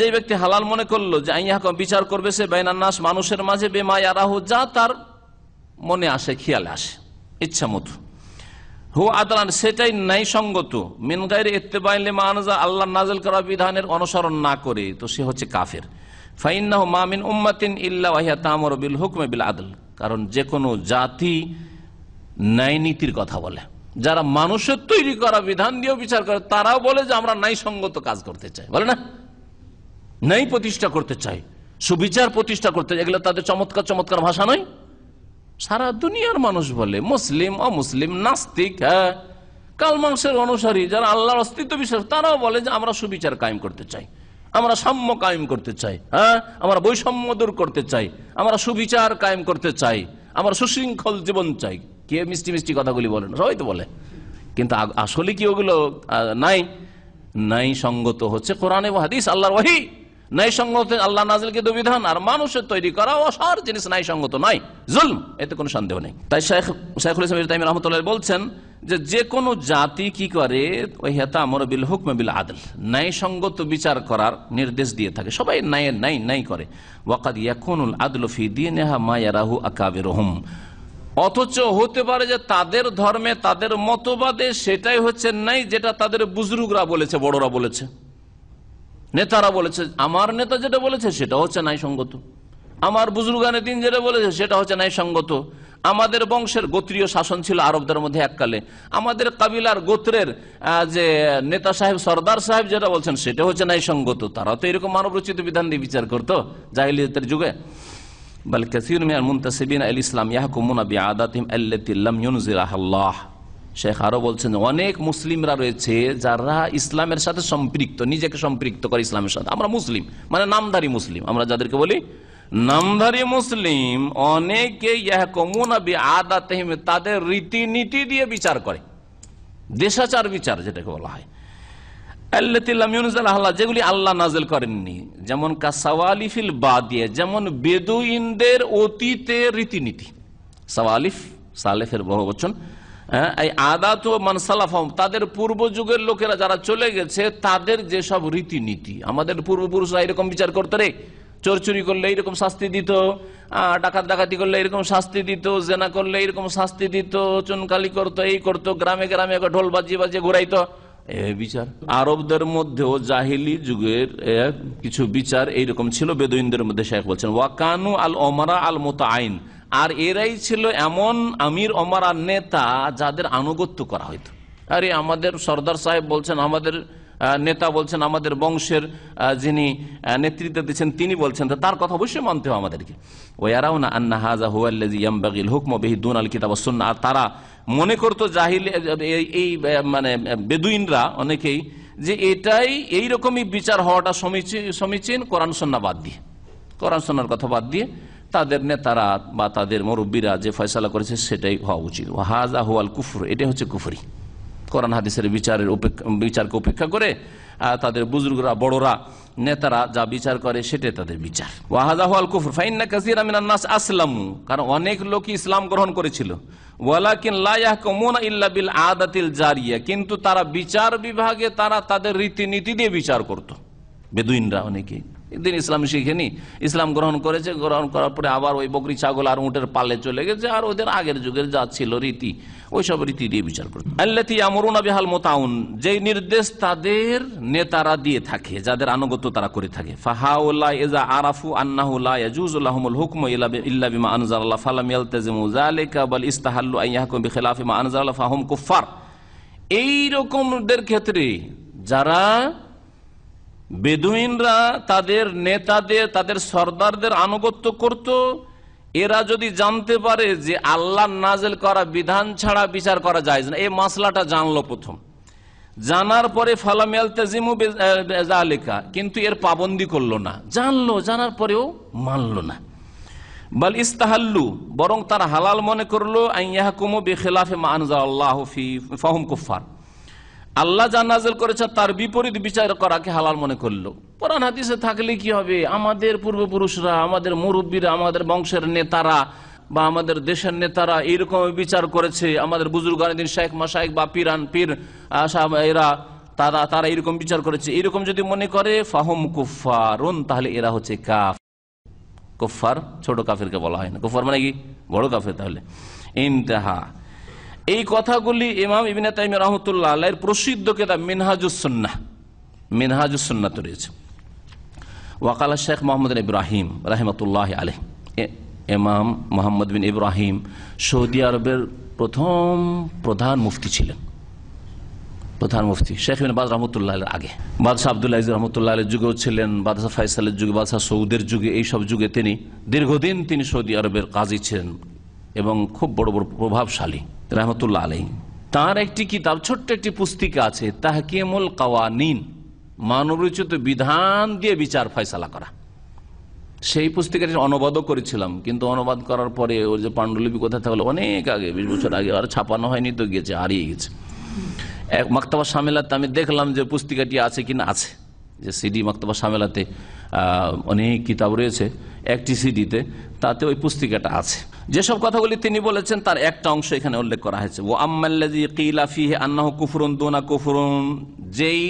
যে ব্যক্তি হালাল মনে করলো যে আইয়াহক বিচার করবে সে বেনান্নাস মানুষের মাঝে বেমায় আরাহ যা তার মনে আসে খেয়ালে আসে ইচ্ছা মতো হু আদালান সেটাই ন্যায়সঙ্গত মিনগাইর ইত্তেবাইলে মানজা আল্লাহ নাজল করা বিধানের অনুসরণ না করে তো সে হচ্ছে কাফের ফাইন্নাহ মামিন উম্মাতিন ইল্লা ওয়াহিয়া তামর বিল হুকমে বিল আদল কারণ যে কোনো জাতি ন্যায় নীতির কথা বলে যারা মানুষের তৈরি করা বিধান দিয়েও বিচার করে তারাও বলে যে আমরা ন্যায়সঙ্গত কাজ করতে চাই বলে না ন্যায় প্রতিষ্ঠা করতে চাই সুবিচার প্রতিষ্ঠা করতে চাই এগুলো তাদের চমৎকার চমৎকার ভাষা নয় সারা দুনিয়ার মানুষ বলে মুসলিম অমুসলিম নাস্তিক হ্যাঁ কাল মাংসের অনুসারী যারা আল্লাহর অস্তিত্ব বিশ্বাস তারাও বলে যে আমরা সুবিচার কায়েম করতে চাই আমরা সাম্য কায়েম করতে চাই হ্যাঁ আমরা বৈষম্য দূর করতে চাই আমরা সুবিচার কায়েম করতে চাই আমরা সুশৃঙ্খল জীবন চাই কে মিষ্টি মিষ্টি কথাগুলি বলেন সবাই তো বলে কিন্তু আসলে কি ওগুলো নাই নাই সঙ্গত হচ্ছে কোরআনে হাদিস আল্লাহর ওয়াহি ন্যায়সঙ্গত আল্লাহ নাজিলকৃত দুবিধান আর মানুষের তৈরি করা অসার জিনিস ন্যায়সঙ্গত নয় জুলম এতে কোনো সন্দেহ নেই তাই শেখ শেখুল ইসলাম তাইম রহমতুল্লাহ বলছেন যে যে কোনো জাতি কি করে ওই হেতা আমর বিল হুকম বিল আদল ন্যায়সঙ্গত বিচার করার নির্দেশ দিয়ে থাকে সবাই ন্যায় ন্যায় ন্যায় করে ওয়াকাদ ইয়াকুনুল আদল ফি দিনহা মা ইয়ারাহু আকাবিরুহুম অথচ হতে পারে যে তাদের ধর্মে তাদের মতবাদে সেটাই হচ্ছে নাই যেটা তাদের বুজরুগরা বলেছে বড়রা বলেছে নেতারা বলেছে আমার নেতা যেটা বলেছে সেটা হচ্ছে নাই সঙ্গত আমার বুজুর্গানে দিন যেটা বলেছে সেটা হচ্ছে নাই সঙ্গত আমাদের বংশের গোত্রীয় শাসন ছিল আরবদের মধ্যে এককালে আমাদের কাবিলার গোত্রের যে নেতা সাহেব সর্দার সাহেব যেটা বলছেন সেটা হচ্ছে নাই সঙ্গত তারা তো এরকম মানবরচিত বিধান দিয়ে বিচার করতো জাহিলিয়তের যুগে বল কাসির মিয়ার মুন্তাসিবিন আল ইসলাম ইয়াহকুমুনা বি আদাতিম আল্লাতি লাম ইউনজিরাহাল্লাহ শেখ আরো বলছেন অনেক মুসলিমরা রয়েছে যারা ইসলামের সাথে সম্পৃক্ত নিজেকে সম্পৃক্ত করে ইসলামের সাথে আমরা মুসলিম মানে নামদারি মুসলিম আমরা যাদেরকে বলি নামধারী মুসলিম অনেকে তাদের রীতিনীতি দিয়ে বিচার করে দেশাচার বিচার যেটাকে বলা হয় যেগুলি আল্লাহ নাজেল করেননি যেমন কাসাওয়ালিফিল দিয়ে যেমন বেদুইনদের অতীতের রীতিনীতি সাওয়ালিফ সালেফের বহুবচন বচন হ্যাঁ? এই আদাত মানসালাফম তাদের পূর্ব যুগের লোকেরা যারা চলে গেছে তাদের যেসব রীতিনীতি আমাদের পূর্বপুরুষরা এরকম বিচার করতে রে চোরচুরি করলে এইরকম শাস্তি দিত ডাকাত ডাকাতি করলে এরকম শাস্তি দিত জেনা করলে এরকম শাস্তি দিত চুনকালি করতো এই করতো গ্রামে গ্রামে ঢোল বাজিয়ে বাজিয়ে ঘুরাইতো বিচার আরবদের মধ্যেও জাহিলি যুগের কিছু বিচার এইরকম ছিল বেদুইনদের মধ্যে শেখ বলছেন ওয়াকানু আল ওমারা আল মোতা আইন আর এরাই ছিল এমন আমির অমর আর নেতা যাদের আনুগত্য করা হইত আরে আমাদের সর্দার সাহেব বলছেন আমাদের নেতা বলছেন আমাদের বংশের যিনি নেতৃত্ব দিচ্ছেন তিনি বলছেন তার কথা অবশ্যই মানতে হবে আমাদেরকে এরাও না আন্না হাজা হুয়াল হুকম বেহিদুন দুন আল কিতাব আর তারা মনে করতো জাহিল এই মানে বেদুইনরা অনেকেই যে এটাই এইরকমই বিচার হওয়াটা সমীচীন সমীচীন কোরআন সন্না বাদ দিয়ে কোরআন সন্ন্যার কথা বাদ দিয়ে তাদের নেতারা বা তাদের মুরব্বীরা যে ফয়সলা করেছে সেটাই হওয়া উচিত হাজা হুয়াল কুফর এটাই হচ্ছে কুফরি কোরআন হাদিসের বিচারের বিচারকে উপেক্ষা করে তাদের বুজুর্গরা বড়রা নেতারা যা বিচার করে সেটাই তাদের বিচার ওয়াহাজা হওয়াল কুফর ফাইন্না কাসির নাস আসলামু কারণ অনেক লোকই ইসলাম গ্রহণ করেছিল ওয়ালাকিন বিল জারিয়া কিন্তু তারা বিচার বিভাগে তারা তাদের রীতিনীতি দিয়ে বিচার করত বেদুইনরা অনেকেই দিন ইসলাম শিখেনি ইসলাম গ্রহণ করেছে গ্রহণ করার পরে আবার ওই বকরি ছাগল আর উঁটের পালে চলে গেছে আর ওদের আগের যুগের যা ছিল রীতি ওইসব রীতি দিয়ে বিচার করত যে নির্দেশ তাদের নেতারা দিয়ে থাকে যাদের আনুগত্য তারা করে থাকে এইরকমদের এজা আরাফু ক্ষেত্রে যারা বেদুইনরা তাদের নেতাদের তাদের সর্দারদের আনুগত্য করত এরা যদি জানতে পারে যে আল্লাহ নাজেল করা বিধান ছাড়া বিচার করা যায় না এই মাসলাটা জানলো প্রথম জানার পরে ফালামিয়াল লেখা কিন্তু এর পাবন্দি করলো না জানলো জানার পরেও মানলো না বাল ইস্তাহাল্লু বরং তার হালাল মনে করলো আইয়াহকুমু বেখেলাফে মানজা আল্লাহ ফাহম কুফার আল্লাহ যা নাজেল করেছে তার বিপরীত বিচার করাকে হালাল মনে করলো পুরান হাদিসে থাকলে কি হবে আমাদের পূর্বপুরুষরা আমাদের মুরব্বীরা আমাদের বংশের নেতারা বা আমাদের দেশের নেতারা এইরকম বিচার করেছে আমাদের বুজুর্গানদিন শেখ মাসাইক বা পিরান পীর এরা তারা তারা এরকম বিচার করেছে এরকম যদি মনে করে ফাহম কুফার তাহলে এরা হচ্ছে কাফ কুফার ছোট কাফেরকে বলা হয় না কুফার মানে কি বড় কাফের তাহলে ইনতাহা এই কথাগুলি ইমাম ইবিন তাইম রহমতুল্লাহ আল্লাহ প্রসিদ্ধ কেতাব মিনহাজুসন্না তো রয়েছে ওয়াকালা শেখ মোহাম্মদ ইব্রাহিম রাহেমতুল্লাহ আলহ এমাম মোহাম্মদ বিন ইব্রাহিম সৌদি আরবের প্রথম প্রধান মুফতি ছিলেন প্রধান মুফতি শেখ বিন বাদ রহমতুল্লাহ আগে বাদশাহ আবদুল্লাহ রহমতুল্লাহ আলের যুগেও ছিলেন বাদশাহ ফাইসালের যুগে বাদশাহ সৌদের যুগে এইসব যুগে তিনি দীর্ঘদিন তিনি সৌদি আরবের কাজী ছিলেন এবং খুব বড় বড় প্রভাবশালী রহমতুল্লাহ আলাই তার একটি কিতাব ছোট্ট একটি পুস্তিকা আছে তাহকিমুল কাওয়ানিন মানবরচিত বিধান দিয়ে বিচার ফয়সালা করা সেই পুস্তিকাটি অনুবাদও করেছিলাম কিন্তু অনুবাদ করার পরে ওই যে পাণ্ডুলিপি কোথায় থাকলো অনেক আগে বিশ বছর আগে আর ছাপানো হয়নি তো গিয়েছে হারিয়ে গেছে এক মাক্তাবা সামেলাতে আমি দেখলাম যে পুস্তিকাটি আছে কি না আছে যে সিডি মাক্তাবা সামেলাতে অনেক কিতাব রয়েছে একটি সিডিতে তাতে ওই পুস্তিকাটা আছে যেসব কথাগুলি তিনি বলেছেন তার একটা অংশ এখানে উল্লেখ করা হয়েছে ও আম্মাল্লাজি আন্নাহ কুফরুন দোনা কুফরুন যেই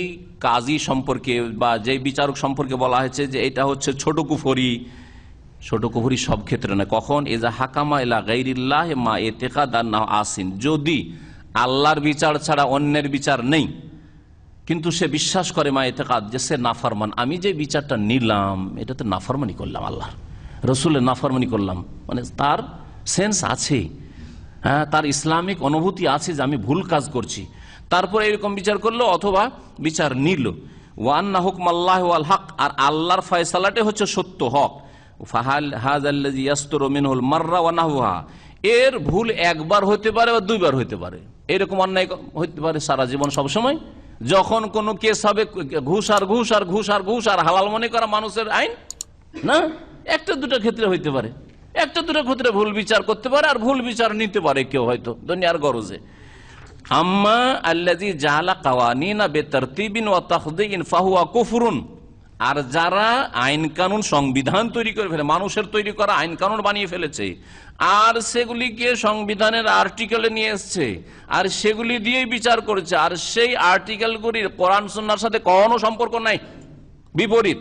কাজী সম্পর্কে বা যেই বিচারক সম্পর্কে বলা হয়েছে যে এটা হচ্ছে ছোট কুফরি ছোট কুফরি সব ক্ষেত্রে না কখন যা হাকামা এলা গাইরিল্লাহ মা এতেকা দান্না আসিন যদি আল্লাহর বিচার ছাড়া অন্যের বিচার নেই কিন্তু সে বিশ্বাস করে মা এতেকাদ যে সে নাফারমান আমি যে বিচারটা নিলাম এটাতে নাফারমানি করলাম আল্লাহর রসুলের নাফরমানি করলাম মানে তার সেন্স আছে হ্যাঁ তার ইসলামিক অনুভূতি আছে যে আমি ভুল কাজ করছি তারপর এরকম বিচার করলো অথবা বিচার নিল ওয়ান না হুক মাল্লাহ আল হক আর আল্লাহর ফয়সালাটে হচ্ছে সত্য হক ফাহাল হাজ আল্লাহ মার্রা ওয়ানাহুহা এর ভুল একবার হতে পারে বা দুইবার হতে পারে এরকম অন্যায় হইতে পারে সারা জীবন সবসময় যখন কোনো কেস হবে ঘুষ আর ঘুষ আর ঘুষ আর ঘুষ আর হালাল মনে করা মানুষের আইন না একটা দুটো ক্ষেত্রে হইতে পারে একটা দুটো ক্ষেত্রে ভুল বিচার করতে পারে আর ভুল বিচার নিতে পারে কেউ হয়তো দুনিয়ার গরজে আম্মা আল্লাজি জাহালা কাওয়ানিনা বেতরতিবিন ও তাহদিন ফাহুয়া কুফরুন আর যারা আইন কানুন সংবিধান তৈরি করে ফেলে মানুষের তৈরি করা আইন কানুন বানিয়ে ফেলেছে আর সেগুলিকে সংবিধানের আর্টিকেলে নিয়ে এসছে আর সেগুলি দিয়ে বিচার করেছে আর সেই আর্টিকেলগুলির কোরআন সন্ন্যার সাথে কোনো সম্পর্ক নাই বিপরীত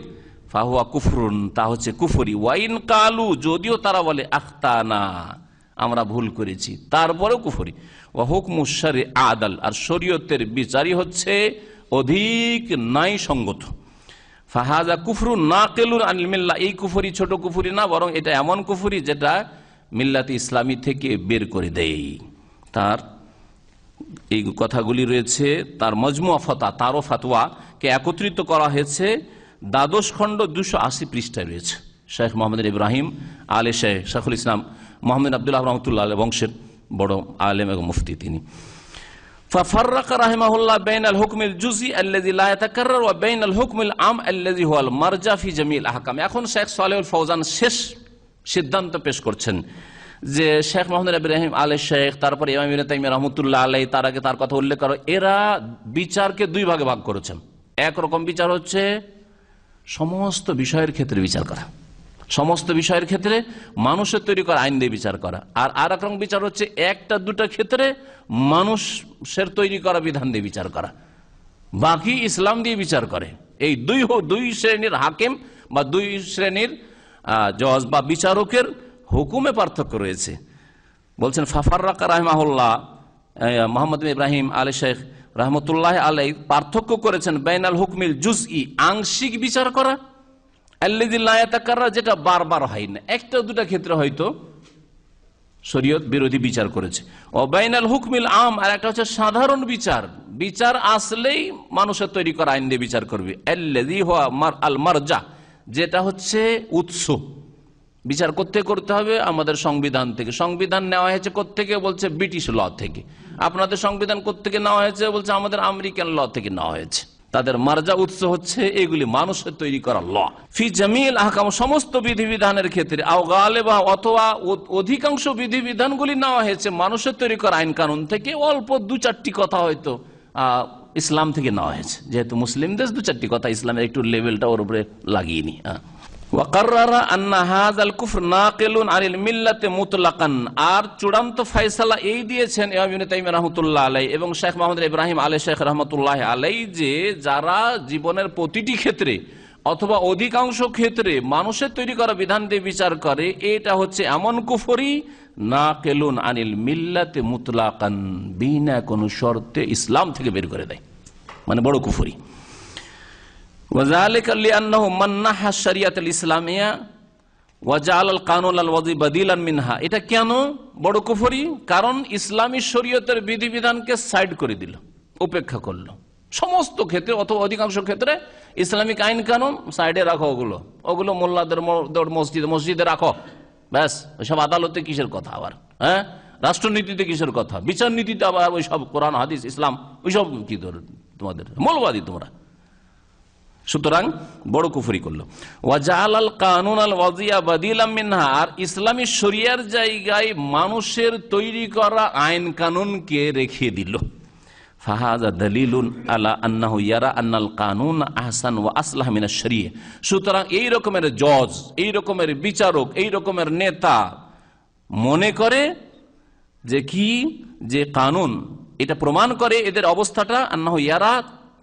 ফাহুয়া কুফরুন তা হচ্ছে কুফরি ওয়াইন কালু যদিও তারা বলে আখতানা আমরা ভুল করেছি তারপরেও কুফরি ও হুকমুসারি আদাল আর শরীয়তের বিচারই হচ্ছে অধিক নাই সঙ্গত ফাহাজা কুফরু না কেলুন মিল্লা এই কুফরি ছোট কুফরি না বরং এটা এমন কুফরি যেটা মিল্লাতে ইসলামী থেকে বের করে দেয় তার এই কথাগুলি রয়েছে তার মজমুয়া ফতা তারও ফাতোয়াকে একত্রিত করা হয়েছে দ্বাদশ খণ্ড দুশো আশি পৃষ্ঠায় রয়েছে শেখ মোহাম্মদ ইব্রাহিম আলে শেখ শেখুল ইসলাম মোহাম্মদ আবদুল্লাহ রহমতুল্লাহ আল বংশের বড় আলেম এবং মুফতি তিনি ففرق رحمه الله بين الحكم الجزئي الذي لا يتكرر وبين الحكم العام الذي هو المرجع في جميع الاحكام এখন শেখ সালেহুল ফৌজান শেষ সিদ্ধান্ত পেশ করছেন যে শেখ মোহাম্মদ ইব্রাহিম আলে শেখ তারপরে ইমাম ইবনে তাইমিয়া রহমতুল্লাহ আলাইহি তার আগে তার কথা উল্লেখ করো এরা বিচারকে দুই ভাগে ভাগ করেছেন একরকম বিচার হচ্ছে সমস্ত বিষয়ের ক্ষেত্রে বিচার করা সমস্ত বিষয়ের ক্ষেত্রে মানুষের তৈরি করা আইন দিয়ে বিচার করা আর আর এক রকম বিচার হচ্ছে একটা দুটা ক্ষেত্রে মানুষের তৈরি করা বিধান দিয়ে বিচার করা বাকি ইসলাম দিয়ে বিচার করে এই দুই দুই শ্রেণীর হাকিম বা দুই শ্রেণীর জজ বা বিচারকের হুকুমে পার্থক্য রয়েছে বলছেন ফাফার রাকা রাহমাহুল্লাহ মোহাম্মদ ইব্রাহিম আলী শেখ রহমতুল্লাহ আলাই পার্থক্য করেছেন বেনাল হুকমিল জুজ ই আংশিক বিচার করা যেটা বারবার হয় না একটা দুটা ক্ষেত্রে হয়তো শরীয়ত বিরোধী বিচার করেছে অবাইনাল হুকমিল আম আর একটা হচ্ছে সাধারণ বিচার বিচার আসলেই মানুষের তৈরি করা আইন দিয়ে বিচার করবে আল মারজা যেটা হচ্ছে উৎস বিচার করতে করতে হবে আমাদের সংবিধান থেকে সংবিধান নেওয়া হয়েছে থেকে বলছে ব্রিটিশ ল থেকে আপনাদের সংবিধান থেকে নেওয়া হয়েছে বলছে আমাদের আমেরিকান ল থেকে নেওয়া হয়েছে তাদের মার্জা উৎস হচ্ছে এগুলি মানুষের তৈরি করা ল ফি জামিল আহকাম সমস্ত বিধিবিধানের ক্ষেত্রে আওগালে বা অথবা অধিকাংশ বিধিবিধানগুলি নেওয়া হয়েছে মানুষের তৈরি করা আইন কানুন থেকে অল্প দু চারটি কথা হয়তো ইসলাম থেকে নেওয়া হয়েছে যেহেতু মুসলিম দেশ দু চারটি কথা ইসলামের একটু লেভেলটা ওর উপরে লাগিয়ে নি হ্যাঁ আর চূড়ান্ত এই দিয়েছেন এবং শেখ শেখ যে যারা জীবনের প্রতিটি ক্ষেত্রে অথবা অধিকাংশ ক্ষেত্রে মানুষের তৈরি করা বিধান দিয়ে বিচার করে এটা হচ্ছে এমন কুফরি না কেলুন আনিল মিল্লাতে মুতলাকান বিনা কোন শর্তে ইসলাম থেকে বের করে দেয় মানে বড় কুফরি ইসলামিয়া কানুল আল মিনহা এটা কেন বড় কারণ ইসলামী শরীয়তের বিধিবিধানকে সাইড করে দিল উপেক্ষা করলো সমস্ত ক্ষেত্রে অথবা অধিকাংশ ক্ষেত্রে ইসলামিক আইন কানুন সাইডে রাখো ওগুলো ওগুলো মোল্লাদের মসজিদে মসজিদে রাখো ব্যাস ওইসব আদালতে কিসের কথা আবার হ্যাঁ রাষ্ট্রনীতিতে কিসের কথা বিচার নীতিতে আবার ওইসব কোরআন হাদিস ইসলাম ওইসব কি তোমাদের মৌলবাদী তোমরা সুতরাং বড় কুফরি করল ওয়াজাহাল আল কানুন আল ওয়াজিয়া বাদিলাম মিনহা আর ইসলামী শরিয়ার জায়গায় মানুষের তৈরি করা আইন কানুনকে রেখে দিল ফাহাজা দলিলুন আলা আন্নাহু ইয়ারা আন্নাল কানুন আহসান ওয়া আসলাহ মিনা শরিয়ে সুতরাং এই রকমের জজ এই রকমের বিচারক এই রকমের নেতা মনে করে যে কি যে কানুন এটা প্রমাণ করে এদের অবস্থাটা আন্নাহু ইয়ারা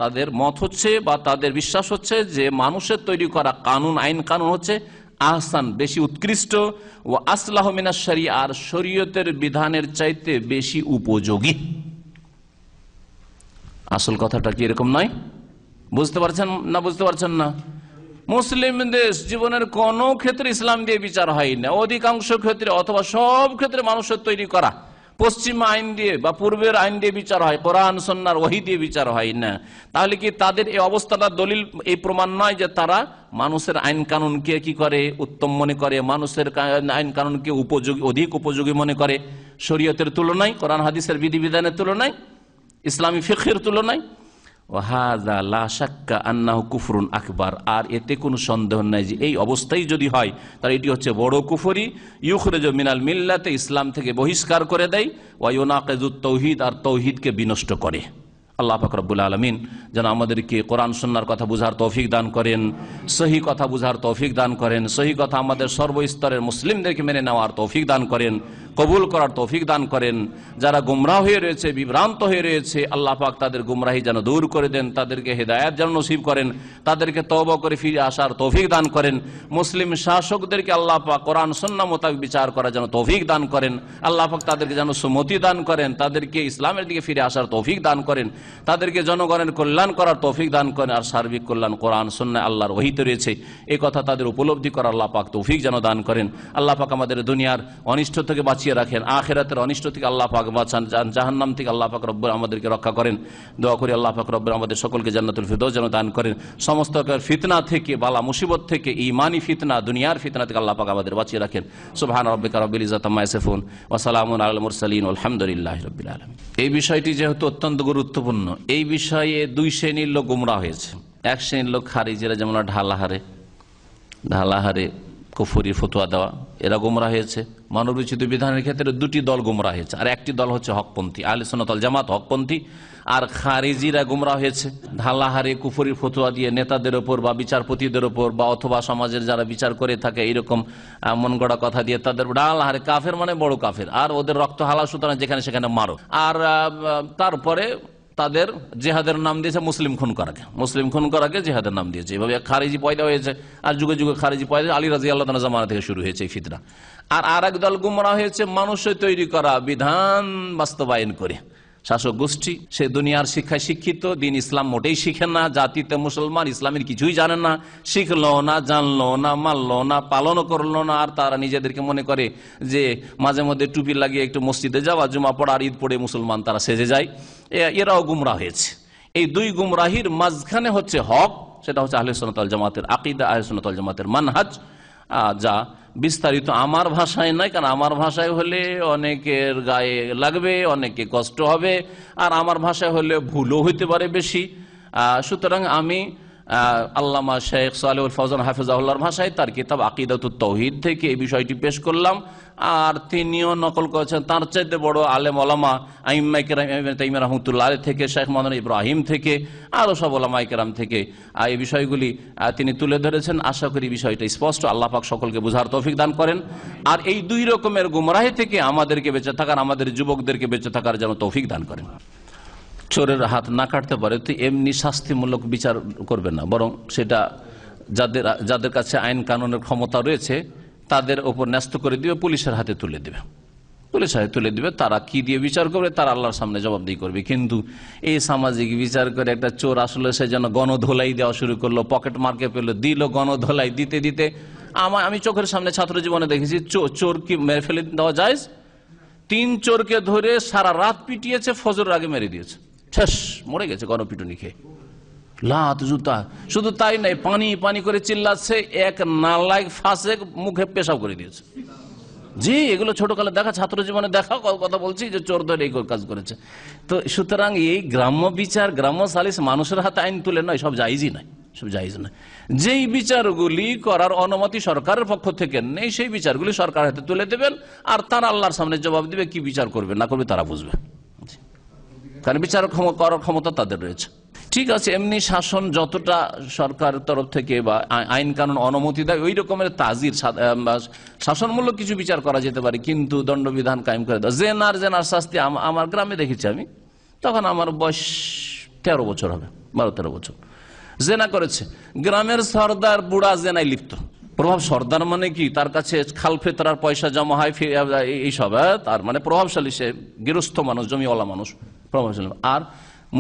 তাদের মত হচ্ছে বা তাদের বিশ্বাস হচ্ছে যে মানুষের তৈরি করা কানুন আইন কানুন হচ্ছে আহসান বেশি উৎকৃষ্ট ও আসলাহ মিনা আর শরীয়তের বিধানের চাইতে বেশি উপযোগী আসল কথাটা কি এরকম নয় বুঝতে পারছেন না বুঝতে পারছেন না মুসলিম দেশ জীবনের কোন ক্ষেত্রে ইসলাম দিয়ে বিচার হয় না অধিকাংশ ক্ষেত্রে অথবা সব ক্ষেত্রে মানুষের তৈরি করা পশ্চিমা আইন দিয়ে বা পূর্বের আইন দিয়ে বিচার হয় কোরআন সন্ন্যার ওহি দিয়ে বিচার হয় না তাহলে কি তাদের এই অবস্থাটা দলিল এই প্রমাণ নয় যে তারা মানুষের আইন কানুনকে কি করে উত্তম মনে করে মানুষের আইন কানুনকে উপযোগী অধিক উপযোগী মনে করে শরীয়তের তুলনায় কোরআন হাদিসের বিধিবিধানের তুলনায় ইসলামী ফিখের তুলনায় ওয়াহাজা লা সাক্কা আন্নাহ কুফরুন আকবার আর এতে কোনো সন্দেহ নাই যে এই অবস্থাই যদি হয় তাহলে এটি হচ্ছে বড় কুফরি ইউখরেজ মিনাল মিল্লাতে ইসলাম থেকে বহিষ্কার করে দেয় ওয়াইনাকেজুদ তৌহিদ আর তৌহিদকে বিনষ্ট করে আল্লাহ ফাকরাবুল আলমিন যেন আমাদেরকে কোরআন সন্ন্যার কথা বুঝার তৌফিক দান করেন সহি কথা বুঝার তৌফিক দান করেন সহি কথা আমাদের সর্বস্তরের মুসলিমদেরকে মেনে নেওয়ার তৌফিক দান করেন কবুল করার তৌফিক দান করেন যারা গুমরাহ হয়ে রয়েছে বিভ্রান্ত হয়ে রয়েছে আল্লাহ পাক তাদের গুমরাহি যেন দূর করে দেন তাদেরকে হেদায়ত যেন নসিব করেন তাদেরকে তব করে ফিরে আসার তৌফিক দান করেন মুসলিম শাসকদেরকে আল্লাহ পাক কোরআন সন্না মোতাবেক বিচার করা যেন তৌফিক দান করেন আল্লাহ পাক তাদেরকে যেন সুমতি দান করেন তাদেরকে ইসলামের দিকে ফিরে আসার তৌফিক দান করেন তাদেরকে জনগণের কল্যাণ করার তৌফিক দান করেন আর সার্বিক কল্যাণ কোরআন সন্না আল্লাহর রহিত রয়েছে এই কথা তাদের উপলব্ধি করার আল্লাহ পাক তৌফিক যেন দান করেন আল্লাহ পাক আমাদের দুনিয়ার অনিষ্ট থেকে বাঁচ বাঁচিয়ে রাখেন আখেরাতের অনিষ্ট থেকে আল্লাহ পাক বাঁচান জাহান্নাম থেকে আল্লাহ পাক রব্বর আমাদেরকে রক্ষা করেন দোয়া করি আল্লাহ পাক রব্বর আমাদের সকলকে জান্নাতুল ফিরদৌস যেন দান করেন সমস্ত ফিতনা থেকে বালা মুসিবত থেকে ইমানি ফিতনা দুনিয়ার ফিতনা থেকে আল্লাহ পাক আমাদের বাঁচিয়ে রাখেন সুহান রব্বিকা রব্বিল ইজাতাম্মা ইয়াসিফুন ওয়া আলমুর আলাল মুরসালিন আলহামদুলিল্লাহি রাব্বিল আলামিন এই বিষয়টি যেহেতু অত্যন্ত গুরুত্বপূর্ণ এই বিষয়ে দুই শ্রেণীর লোক গুমরা হয়েছে এক শ্রেণীর লোক খারিজেরা যেমন ঢালাহারে ঢালাহারে কুফুরি ফতুয়া দেওয়া এরা গোমরা হয়েছে মানবরচিত বিধানের ক্ষেত্রে দুটি দল গোমরা হয়েছে আর একটি দল হচ্ছে হকপন্থী আহলে সোনাতল জামাত হকপন্থী আর খারিজিরা গুমরা হয়েছে ঢালাহারে কুফুরি ফতুয়া দিয়ে নেতাদের ওপর বা বিচারপতিদের ওপর বা অথবা সমাজের যারা বিচার করে থাকে এইরকম মন গড়া কথা দিয়ে তাদের ডালহারে কাফের মানে বড় কাফের আর ওদের রক্ত হালা সুতরাং যেখানে সেখানে মারো আর তারপরে তাদের জেহাদের নাম দিয়েছে মুসলিম খুন করাকে মুসলিম খুন করাকে জেহাদের নাম দিয়েছে এভাবে খারিজি পয়দা হয়েছে আর যুগে যুগে খারিজি পয়দা আলী রাজি আল্লাহ জামানা থেকে শুরু হয়েছে এই ফিতরা আর আর দল গুমরা হয়েছে মানুষের তৈরি করা বিধান বাস্তবায়ন করে শাসক গোষ্ঠী সে দুনিয়ার শিক্ষায় শিক্ষিত দিন ইসলাম মোটেই শিখে না জাতিতে মুসলমান ইসলামের কিছুই জানে না শিখলো না জানলো না মানলো না পালনও করলো না আর তারা নিজেদেরকে মনে করে যে মাঝে মধ্যে টুপি লাগিয়ে একটু মসজিদে যাওয়া জুমা পড়া আর ঈদ পড়ে মুসলমান তারা সেজে যায় এরাও গুমরা হয়েছে এই দুই গুমরাহির মাঝখানে হচ্ছে হক সেটা হচ্ছে আহলে সোনাতল জামাতের আকিদা আহলে সোনাতল জামাতের মানহাজ যা বিস্তারিত আমার ভাষায় নয় কারণ আমার ভাষায় হলে অনেকের গায়ে লাগবে অনেকে কষ্ট হবে আর আমার ভাষায় হলে ভুলও হইতে পারে বেশি সুতরাং আমি আল্লামা শেখ সালেউল ফৌজান হাফিজাউল্লাহর ভাষায় তার কিতাব আকিদাত তৌহিদ থেকে এই বিষয়টি পেশ করলাম আর তিনিও নকল করেছেন তার চাইতে বড় আলেম ওলামা আইমাইকেরাম রহমতুল্লাহ থেকে শেখ মদন ইব্রাহিম থেকে আরও সব ওলামাইকেরাম থেকে এই বিষয়গুলি তিনি তুলে ধরেছেন আশা করি বিষয়টা স্পষ্ট আল্লাপাক সকলকে বোঝার তৌফিক দান করেন আর এই দুই রকমের গুমরাহি থেকে আমাদেরকে বেঁচে থাকার আমাদের যুবকদেরকে বেঁচে থাকার যেন তৌফিক দান করেন চোরের হাত না কাটতে পারে তো এমনি শাস্তিমূলক বিচার করবে না বরং সেটা যাদের যাদের কাছে আইন কানুনের ক্ষমতা রয়েছে তাদের ওপর ন্যস্ত করে দিবে পুলিশের হাতে তুলে দেবে পুলিশ হাতে তুলে দিবে তারা কি দিয়ে বিচার করবে তারা আল্লাহর সামনে জবাবদি করবে কিন্তু এই সামাজিক বিচার করে একটা চোর আসলে সে যেন গণধোলাই দেওয়া শুরু করলো পকেট মার্কে পেলো দিল গণধোলাই দিতে দিতে আমার আমি চোখের সামনে ছাত্র জীবনে দেখেছি চোর কি মেরে ফেলে দেওয়া যায় তিন চোরকে ধরে সারা রাত পিটিয়েছে ফজর আগে মেরে দিয়েছে ঠেস মরে গেছে গণপিটুনি খেয়ে লাত জুতা শুধু তাই নাই পানি পানি করে চিল্লাচ্ছে এক নালায় ফাঁসে মুখে পেশাব করে দিয়েছে জি এগুলো কালে দেখা ছাত্র জীবনে দেখা কথা বলছি যে চোর ধরে এই কাজ করেছে তো সুতরাং এই গ্রাম্য বিচার গ্রাম্য সালিস মানুষের হাতে আইন তুলে নয় সব জাইজই নয় সব জাইজ নয় যেই বিচারগুলি করার অনুমতি সরকারের পক্ষ থেকে নেই সেই বিচারগুলি সরকার হাতে তুলে দেবেন আর তারা আল্লাহর সামনে জবাব দিবে কি বিচার করবে না করবে তারা বুঝবে কারণ বিচার করার ক্ষমতা তাদের রয়েছে ঠিক আছে এমনি শাসন যতটা সরকার তরফ থেকে বা আইন কানুন অনুমতি দেয় ওই রকমের তাজির শাসনমূলক কিছু বিচার করা যেতে পারে কিন্তু দণ্ডবিধান কায়েম করে দেওয়া জেনার জেনার শাস্তি আমার গ্রামে দেখেছি আমি তখন আমার বয়স তেরো বছর হবে বারো তেরো বছর জেনা করেছে গ্রামের সর্দার বুড়া জেনায় লিপ্ত প্রভাব সর্দার মানে কি তার কাছে খাল ফেতরার পয়সা জমা হয় এইসব হ্যাঁ? তার মানে প্রভাবশালী সে গৃহস্থ মানুষ জমিওয়ালা মানুষ প্রভাবশালী আর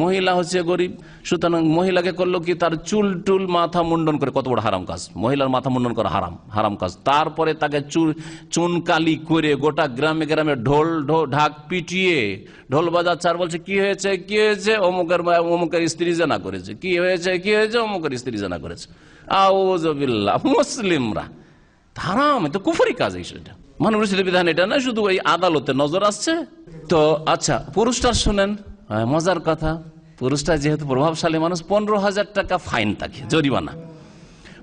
মহিলা হচ্ছে গরিব সুতরাং মহিলাকে করলো কি তার চুল টুল মাথা মুন্ডন করে কত বড় হারাম কাজ মহিলার মাথা মুন্ডন করা হারাম হারাম কাজ তারপরে তাকে চুল চুনকালি করে গোটা গ্রামে গ্রামে ঢোল ঢাক পিটিয়ে ঢোল বাজার চার বলছে কি হয়েছে কি হয়েছে অমুকের অমুকের স্ত্রী জানা করেছে কি হয়েছে কি হয়েছে অমুকের স্ত্রী জানা করেছে মুসলিমরা হারাম তো কুফরি কাজ সেটা মানুষের বিধান এটা না শুধু ওই আদালতে নজর আসছে তো আচ্ছা পুরুষটা শোনেন মজার কথা পুরুষটা যেহেতু প্রভাবশালী মানুষ পনেরো হাজার টাকা ফাইন থাকে জরিমানা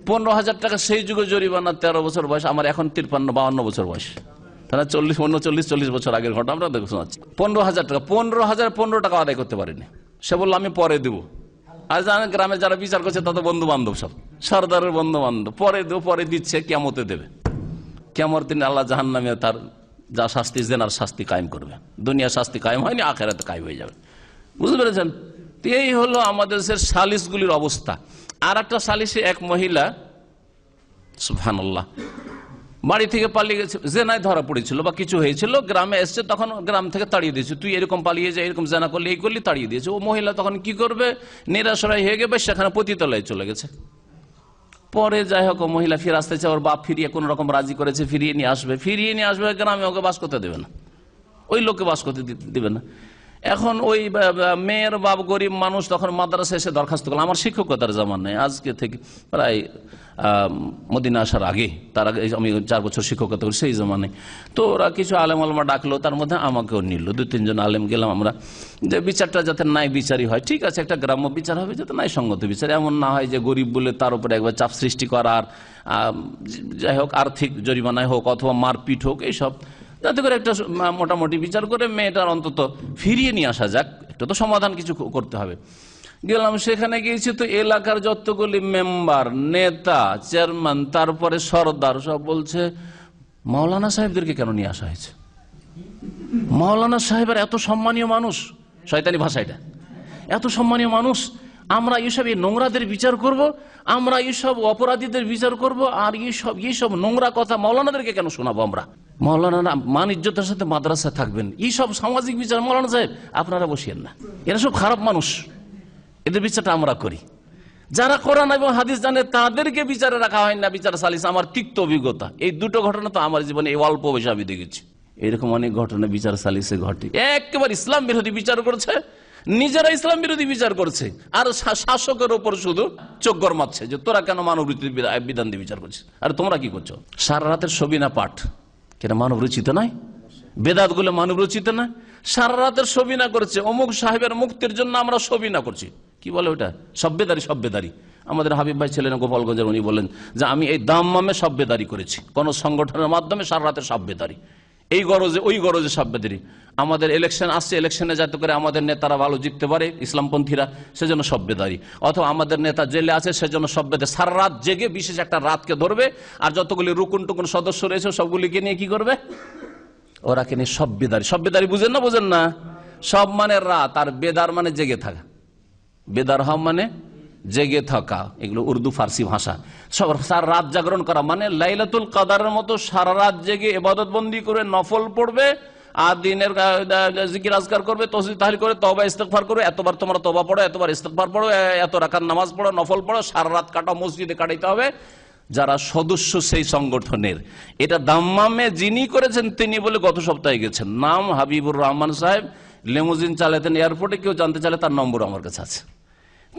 পনেরো হাজার টাকা সেই যুগে জরিমানা তেরো বছর বয়স আমার এখন তিরপান্ন বাউন্ন বছর বয়স তাহলে চল্লিশ উনচল্লিশ চল্লিশ বছর আগের ঘটনা আমরা শোনাচ্ছি পনেরো হাজার টাকা পনেরো হাজার পনেরো টাকা আদায় করতে পারিনি সে বললো আমি পরে দেবো আর গ্রামের যারা বিচার করছে তাদের বন্ধু বান্ধব সব সর্দারের বন্ধু বান্ধব পরে পরে দিচ্ছে কেমতে দেবে কেমর তিনি আল্লাহ জাহান নামে তার যা শাস্তি জেনার শাস্তি কায়েম করবে দুনিয়া শাস্তি কায়েম হয়নি আখেরাতে কায়েম হয়ে যাবে বুঝতে পেরেছেন এই হলো আমাদের দেশের সালিশগুলির অবস্থা আর একটা সালিশে এক মহিলা সুফানাল্লাহ বাড়ি থেকে পালিয়ে গেছে জেনায় ধরা পড়েছিল বা কিছু হয়েছিল গ্রামে এসছে তখন গ্রাম থেকে তাড়িয়ে দিয়েছে তুই এরকম পালিয়ে যায় এরকম জেনা করলে এই করলি তাড়িয়ে দিয়েছে ও মহিলা তখন কি করবে নিরাশরায় হয়ে গেবে সেখানে পতিতলায় চলে গেছে পরে যাই হোক মহিলা ফিরে আসতে চায় ওর বাপ ফিরিয়ে কোন রকম রাজি করেছে ফিরিয়ে নিয়ে আসবে ফিরিয়ে নিয়ে আসবে গ্রামে ওকে বাস করতে দেবে না ওই লোককে বাস করতে দেবে না এখন ওই মেয়ের বাপ গরিব মানুষ তখন মাদ্রাসা এসে দরখাস্ত করলাম আমার শিক্ষকতার জামান নেই আজকে থেকে প্রায় মদিনা আসার আগে তার আগে আমি চার বছর শিক্ষকতা করি সেই জামানে তো ওরা কিছু আলেম আলমা ডাকলো তার মধ্যে আমাকেও নিল দু তিনজন আলেম গেলাম আমরা যে বিচারটা যাতে নাই বিচারই হয় ঠিক আছে একটা গ্রাম্য বিচার হবে যাতে নাই সঙ্গত বিচার এমন না হয় যে গরিব বলে তার উপরে একবার চাপ সৃষ্টি করার যাই হোক আর্থিক জরিমানায় হোক অথবা মারপিট হোক এইসব যাতে করে একটা মোটামুটি বিচার করে মেয়েটার অন্তত ফিরিয়ে নিয়ে আসা যাক একটা তো সমাধান কিছু করতে হবে গেলাম সেখানে গিয়েছি তো এলাকার যতগুলি মেম্বার নেতা চেয়ারম্যান তারপরে সর্দার সব বলছে মাওলানা সাহেবদেরকে কেন নিয়ে আসা হয়েছে মাওলানা সাহেবের এত সম্মানীয় মানুষ শয়তানি ভাষা এটা এত সম্মানীয় মানুষ আমরা এইসব এই নোংরাদের বিচার করব আমরা এইসব অপরাধীদের বিচার করব আর এইসব এইসব নোংরা কথা মৌলানাদেরকে কেন শোনাবো আমরা মৌলানা মান ইজ্জতের সাথে মাদ্রাসা থাকবেন এইসব সামাজিক বিচার মৌলানা সাহেব আপনারা বসিয়েন না এরা সব খারাপ মানুষ এদের বিচারটা আমরা করি যারা কোরআন এবং হাদিস জানে তাদেরকে বিচারে রাখা হয় না বিচার সালিস আমার তিক্ত অভিজ্ঞতা এই দুটো ঘটনা তো আমার জীবনে এই অল্প বয়সে আমি দেখেছি এরকম অনেক ঘটনা বিচার সালিসে ঘটে একেবারে ইসলাম বিরোধী বিচার করছে নিজেরা ইসলাম বিরোধী বিচার করছে আর শাসকের ওপর শুধু চোখ গরমাচ্ছে যে তোরা কেন মানবরীতির বিধান দিয়ে বিচার করছিস আর তোমরা কি করছো সারা রাতের সবিনা পাঠ কেন মানব রচিত নয় বেদাত গুলো মানব রচিত না সারা রাতের সবিনা করছে অমুক সাহেবের মুক্তির জন্য আমরা সবিনা করছি কি বলে ওটা সভ্যেদারি সভ্যেদারি আমাদের হাবিব ভাই ছিলেন গোপালগঞ্জের উনি বলেন যে আমি এই দাম্মামে সভ্যেদারি করেছি কোন সংগঠনের মাধ্যমে সারা রাতের সভ্যেদারি এই গরজে ওই গরজে সভ্যেদারি আমাদের ইলেকশন আসছে ইলেকশনে যাতে করে আমাদের নেতারা ভালো জিততে পারে ইসলামপন্থীরা সেজন্য সভ্যদারি অথবা আমাদের নেতা জেলে আছে সেজন্য সভ্যদে সার রাত জেগে বিশেষ একটা রাতকে ধরবে আর যতগুলি রুকুন টুকুন সদস্য রয়েছে সবগুলিকে নিয়ে কি করবে ওরা কে নিয়ে সব বেদারি বুঝেন না বুঝেন না সব মানে রাত আর বেদার মানে জেগে থাকা বেদার হওয়া মানে জেগে থাকা এগুলো উর্দু ফার্সি ভাষা সব সারা রাত জাগরণ করা মানে লাইলাতুল কাদারের মতো সারা রাত জেগে এবাদত বন্দি করে নফল পড়বে আর দিনের জিকির আজকার করবে তসদি তাহলে করে তবা ইস্তেকফার করবে এতবার তোমরা তবা পড়ো এতবার ইস্তেকফার পড়ো এত রাখার নামাজ পড়ো নফল পড়ো সারা রাত কাটা মসজিদে কাটাইতে হবে যারা সদস্য সেই সংগঠনের এটা দাম্মামে যিনি করেছেন তিনি বলে গত সপ্তাহে গেছেন নাম হাবিবুর রহমান সাহেব লেমুজিন চালাতেন এয়ারপোর্টে কেউ জানতে চাইলে তার নম্বর আমার কাছে আছে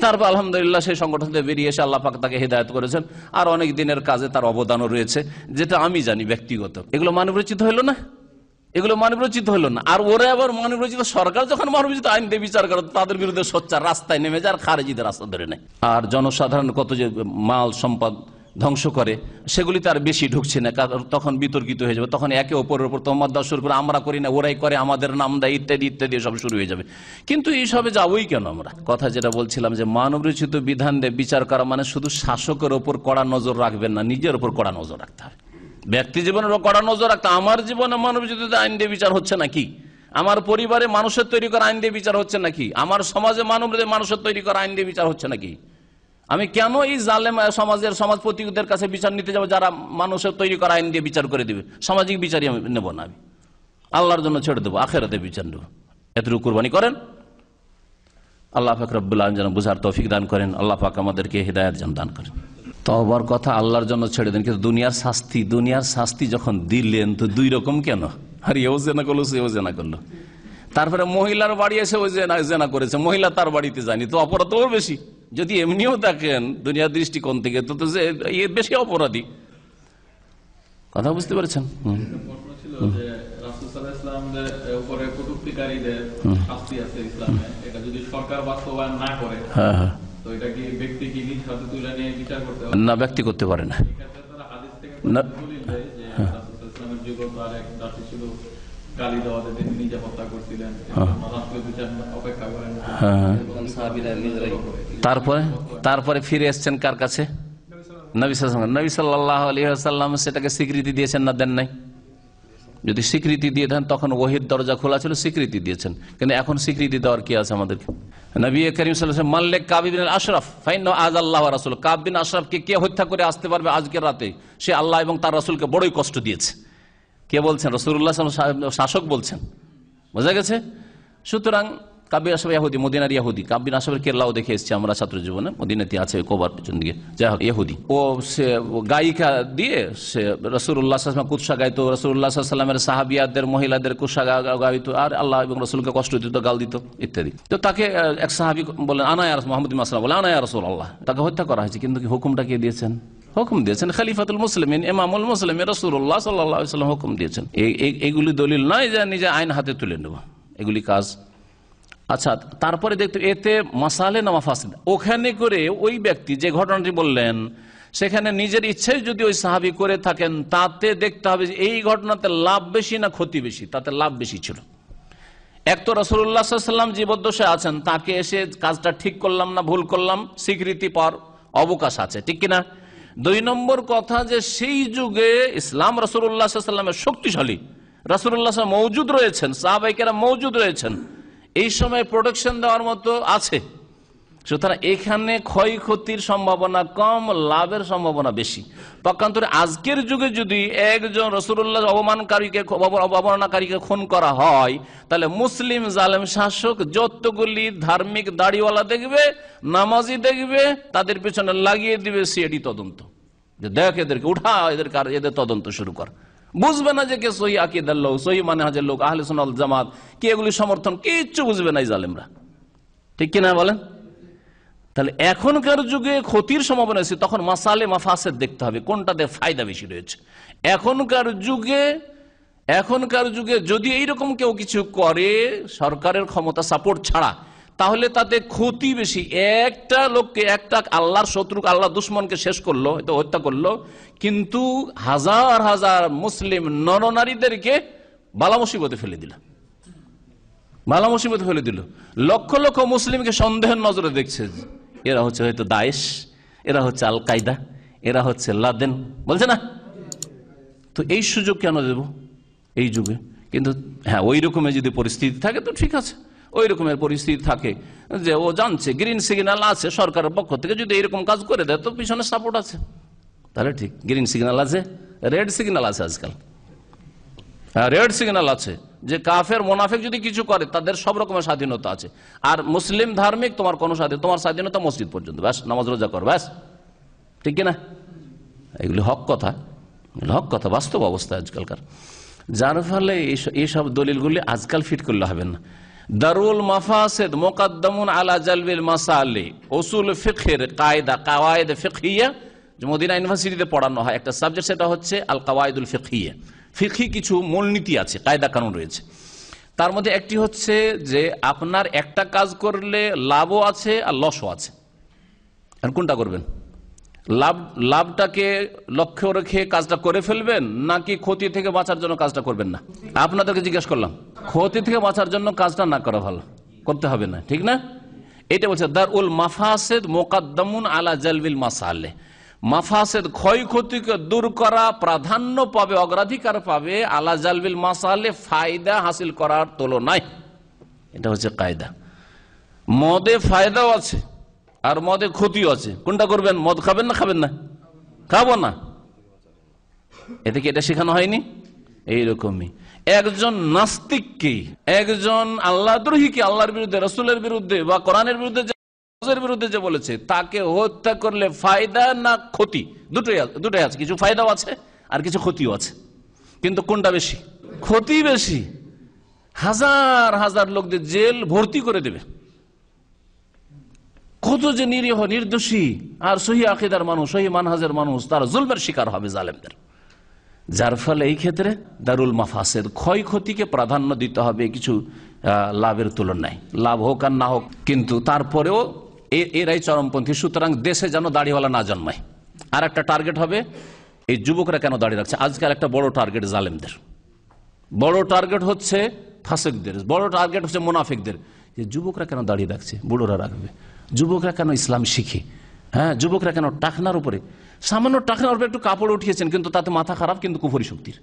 তারপর আলহামদুলিল্লাহ সেই সংগঠন থেকে বেরিয়ে এসে আল্লাহ পাক তাকে হেদায়ত করেছেন আর অনেক দিনের কাজে তার অবদানও রয়েছে যেটা আমি জানি ব্যক্তিগত এগুলো মানবরচিত হইলো না এগুলো মানবরচিত হলো না আর ওরা আবার মানবরচিত সরকার যখন মানবরচিত আইন দিয়ে বিচার করে তাদের বিরুদ্ধে সোচ্চার রাস্তায় নেমে যায় আর খারেজিদের রাস্তা ধরে নেয় আর জনসাধারণ কত যে মাল সম্পদ ধ্বংস করে সেগুলি তার বেশি ঢুকছে না কারণ তখন বিতর্কিত হয়ে যাবে তখন একে অপরের ওপর তম্মাদ শুরু করে আমরা করি না ওরাই করে আমাদের নাম দেয় ইত্যাদি ইত্যাদি সব শুরু হয়ে যাবে কিন্তু এইসবে যাবই কেন আমরা কথা যেটা বলছিলাম যে মানবরচিত বিধান দিয়ে বিচার করা মানে শুধু শাসকের ওপর কড়া নজর রাখবেন না নিজের ওপর কড়া নজর রাখতে হবে ব্যক্তি জীবনের কড়া নজর রাখতে আমার জীবনে মানব যদি আইন দিয়ে বিচার হচ্ছে নাকি আমার পরিবারে মানুষের তৈরি করা আইন দিয়ে বিচার হচ্ছে নাকি আমার সমাজে মানব মানুষের তৈরি করা আইন দিয়ে বিচার হচ্ছে নাকি আমি কেন এই জালেম সমাজের সমাজপতিদের কাছে বিচার নিতে যাবো যারা মানুষের তৈরি করা আইন দিয়ে বিচার করে দেবে সামাজিক বিচারই আমি নেব না আমি আল্লাহর জন্য ছেড়ে দেবো আখেরাতে বিচার নেব এতটুকু কোরবানি করেন আল্লাহ ফাকরাবুল্লাহ যেন বুঝার তৌফিক দান করেন আল্লাহ ফাক আমাদেরকে হৃদায়ত যেন দান করেন তবার কথা আল্লাহর জন্য ছেড়ে দেন কিন্তু দুনিয়ার শাস্তি দুনিয়ার শাস্তি যখন দিলেন তো দুই রকম কেন আর এও জেনা করলো সেও জেনা করলো তারপরে মহিলার বাড়ি এসে ওই জেনা করেছে মহিলা তার বাড়িতে যায়নি তো অপরাধ ওর বেশি যদি এমনিও দেখেন দুনিয়ার দৃষ্টিকোণ থেকে তো বেশি অপরাধী কথা বুঝতে পারছেন সরকার বাস্তবায়ন না করে হ্যাঁ, হ্যাঁ। না ব্যক্তি করতে পারে না তারপরে তারপরে ফিরে এসছেন কার কাছে নবী সাল্লাম সেটাকে স্বীকৃতি দিয়েছেন না দেন নাই যদি স্বীকৃতি দিয়ে দেন তখন ওহির দরজা খোলা ছিল স্বীকৃতি দিয়েছেন কিন্তু এখন স্বীকৃতি দেওয়ার কি আছে আমাদেরকে নবী করিম সাল্লাম মাল্লেক কাবিবিন আশরাফ ফাইন আজ আল্লাহ রাসুল কাবিন আশরাফকে কে হত্যা করে আসতে পারবে আজকের রাতে সে আল্লাহ এবং তার রাসুলকে বড়ই কষ্ট দিয়েছে কে বলছেন রসুল্লাহ শাসক বলছেন বোঝা গেছে সুতরাং কাব্বির আসবে ইহুদি মদিনার ইয়াহুদি কাব্বির আসাবের কেল্লাও দেখে এসেছি আমরা ছাত্র জীবনে মদিনাতে আছে কোবার পিছন দিকে যাই হোক ইহুদি ও সে গায়িকা দিয়ে সে রসুল্লাহ কুৎসা গাইতো রসুল্লাহ সাল্লামের সাহাবিয়াদের মহিলাদের কুৎসা গাইত আর আল্লাহ এবং রসুলকে কষ্ট দিত গাল দিত ইত্যাদি তো তাকে এক সাহাবি বলেন আনায় আরস মোহাম্মদ মাসলাম বলে আনায় রসুল আল্লাহ তাকে হত্যা করা হয়েছে কিন্তু হুকুমটা কে দিয়েছেন হুকুম দিয়েছেন খালিফাতুল মুসলিম এমামুল মুসলিম রসুল্লাহ সাল্লাহ হুকুম দিয়েছেন এইগুলি দলিল নয় যে নিজে আইন হাতে তুলে নেব এগুলি কাজ আচ্ছা তারপরে দেখতে এতে মাসালে না মাফাসিদ ওখানে করে ওই ব্যক্তি যে ঘটনাটি বললেন সেখানে নিজের ইচ্ছাই যদি ওই সাহাবি করে থাকেন তাতে দেখতে হবে যে এই ঘটনাতে লাভ বেশি না ক্ষতি বেশি তাতে লাভ বেশি ছিল এক তো রসুল্লাহাম জীবদ্দশে আছেন তাকে এসে কাজটা ঠিক করলাম না ভুল করলাম স্বীকৃতি পর অবকাশ আছে ঠিক কিনা দুই নম্বর কথা যে সেই যুগে ইসলাম রসুল্লাহামের শক্তিশালী রসুল্লাহ মৌজুদ রয়েছেন সাহাবাইকেরা মৌজুদ রয়েছেন এই সময় প্রোটেকশন দেওয়ার মতো আছে সুতরাং এখানে ক্ষয়ক্ষতির সম্ভাবনা কম লাভের সম্ভাবনা বেশি পক্ষান্তরে আজকের যুগে যদি একজন রসুল্লাহ অবমানকারীকে অবমাননাকারীকে খুন করা হয় তাহলে মুসলিম জালেম শাসক যতগুলি ধার্মিক দাড়িওয়ালা দেখবে নামাজি দেখবে তাদের পেছনে লাগিয়ে দিবে সিএডি তদন্ত দেখ এদেরকে উঠা এদের এদের তদন্ত শুরু কর বুঝবে না যে কে সহি আকিদার লোক সহি মানে হাজের লোক আহলে সোনাল জামাত কে এগুলি সমর্থন কিচ্ছু বুঝবে না জালেমরা ঠিক কিনা বলেন তাহলে এখনকার যুগে ক্ষতির সম্ভাবনা আছে তখন মাসালে মাফাসের দেখতে হবে কোনটাতে ফায়দা বেশি রয়েছে এখনকার যুগে এখনকার যুগে যদি এইরকম কেউ কিছু করে সরকারের ক্ষমতা সাপোর্ট ছাড়া তাহলে তাতে ক্ষতি বেশি একটা লোককে একটা আল্লাহর শত্রুক আল্লাহ দুশ্মনকে শেষ করলো এটা হত্যা করলো কিন্তু হাজার হাজার মুসলিম নরনারীদেরকে বালা মুসিবতে ফেলে দিল বালা মুসিবতে ফেলে দিল লক্ষ লক্ষ মুসলিমকে সন্দেহের নজরে দেখছে এরা হচ্ছে হয়তো দায়েশ এরা হচ্ছে আল কায়দা এরা হচ্ছে লাদেন বলছে না তো এই সুযোগ কেন দেব এই যুগে কিন্তু হ্যাঁ ওই রকমের যদি পরিস্থিতি থাকে তো ঠিক আছে ওই রকমের পরিস্থিতি থাকে যে ও জানছে গ্রিন সিগন্যাল আছে সরকারের পক্ষ থেকে যদি এরকম কাজ করে দেয় তো পিছনে সাপোর্ট আছে তাহলে ঠিক গ্রিন সিগন্যাল আছে রেড সিগন্যাল আছে আজকাল রেড সিগন্যাল আছে যে কাফের মোনাফেক যদি কিছু করে তাদের সব রকমের স্বাধীনতা আছে আর মুসলিম ধার্মিক তোমার কোনো স্বাধীন তোমার স্বাধীনতা মসজিদ পর্যন্ত ব্যাস নামাজ রোজা কর ব্যাস ঠিক কিনা এগুলি হক কথা হক কথা বাস্তব অবস্থা আজকালকার যার ফলে এইসব দলিলগুলি আজকাল ফিট করলে হবে না দারুল মাফাসেদ মোকাদ্দমুন আলা জালবিল মাসালে ওসুল ফিখের কায়দা কাওয়ায়দ ফিকিয়া মদিনা ইউনিভার্সিটিতে পড়ানো হয় একটা সাবজেক্ট সেটা হচ্ছে আল কাওয়ায়দুল ফিকিয়া ফিকি কিছু মূলনীতি আছে কায়দা কানুন রয়েছে তার মধ্যে একটি হচ্ছে যে আপনার একটা কাজ করলে লাভও আছে আর লসও আছে আর কোনটা করবেন লাভ লাভটাকে লক্ষ্য রেখে কাজটা করে ফেলবেন নাকি ক্ষতি থেকে বাঁচার জন্য কাজটা করবেন না আপনাদেরকে জিজ্ঞেস করলাম ক্ষতি থেকে বাঁচার জন্য কাজটা না করা ভালো করতে হবে না ঠিক না এটা বলছে দার উল মাফাসেদ মোকাদ্দমুন আলা জালবিল মাসালে মাফাসেদ ক্ষয়ক্ষতিকে দূর করা প্রাধান্য পাবে অগ্রাধিকার পাবে আলা জালবিল মাসালে ফায়দা হাসিল করার তুলনায় এটা হচ্ছে কায়দা মদে ফায়দাও আছে আর মদে ক্ষতিও আছে কোনটা করবেন মদ খাবেন না খাবেন না খাবো না এতে কি এটা শেখানো হয়নি এইরকমই একজন নাস্তিককে একজন আল্লাহ দ্রোহীকে আল্লাহর বিরুদ্ধে রসুলের বিরুদ্ধে বা কোরআনের বিরুদ্ধে বিরুদ্ধে যে বলেছে তাকে হত্যা করলে ফায়দা না ক্ষতি দুটোই দুটোই আছে কিছু ফায়দাও আছে আর কিছু ক্ষতিও আছে কিন্তু কোনটা বেশি ক্ষতি বেশি হাজার হাজার লোকদের জেল ভর্তি করে দেবে কত যে নিরীহ নির্দোষী আর সহি আকিদার মানুষ সহি মানহাজের মানুষ তার জুলমের শিকার হবে জালেমদের যার ফলে এই ক্ষেত্রে দারুল মাফাসের ক্ষয়ক্ষতিকে প্রাধান্য দিতে হবে কিছু লাভের তুলনায় লাভ হোক আর না হোক কিন্তু তারপরেও এরাই চরমপন্থী সুতরাং দেশে যেন দাড়িওয়ালা না জন্মায় আর একটা টার্গেট হবে এই যুবকরা কেন দাঁড়িয়ে রাখছে আজকাল একটা বড় টার্গেট জালেমদের বড় টার্গেট হচ্ছে ফাসেকদের বড় টার্গেট হচ্ছে মোনাফিকদের যে যুবকরা কেন দাঁড়িয়ে রাখছে বুড়োরা রাখবে যুবকরা কেন ইসলাম শিখে হ্যাঁ যুবকরা কেন টাকনার উপরে সামান্য টাকনার উপরে একটু কাপড় উঠিয়েছেন কিন্তু তাতে মাথা খারাপ কিন্তু কুফরি শক্তির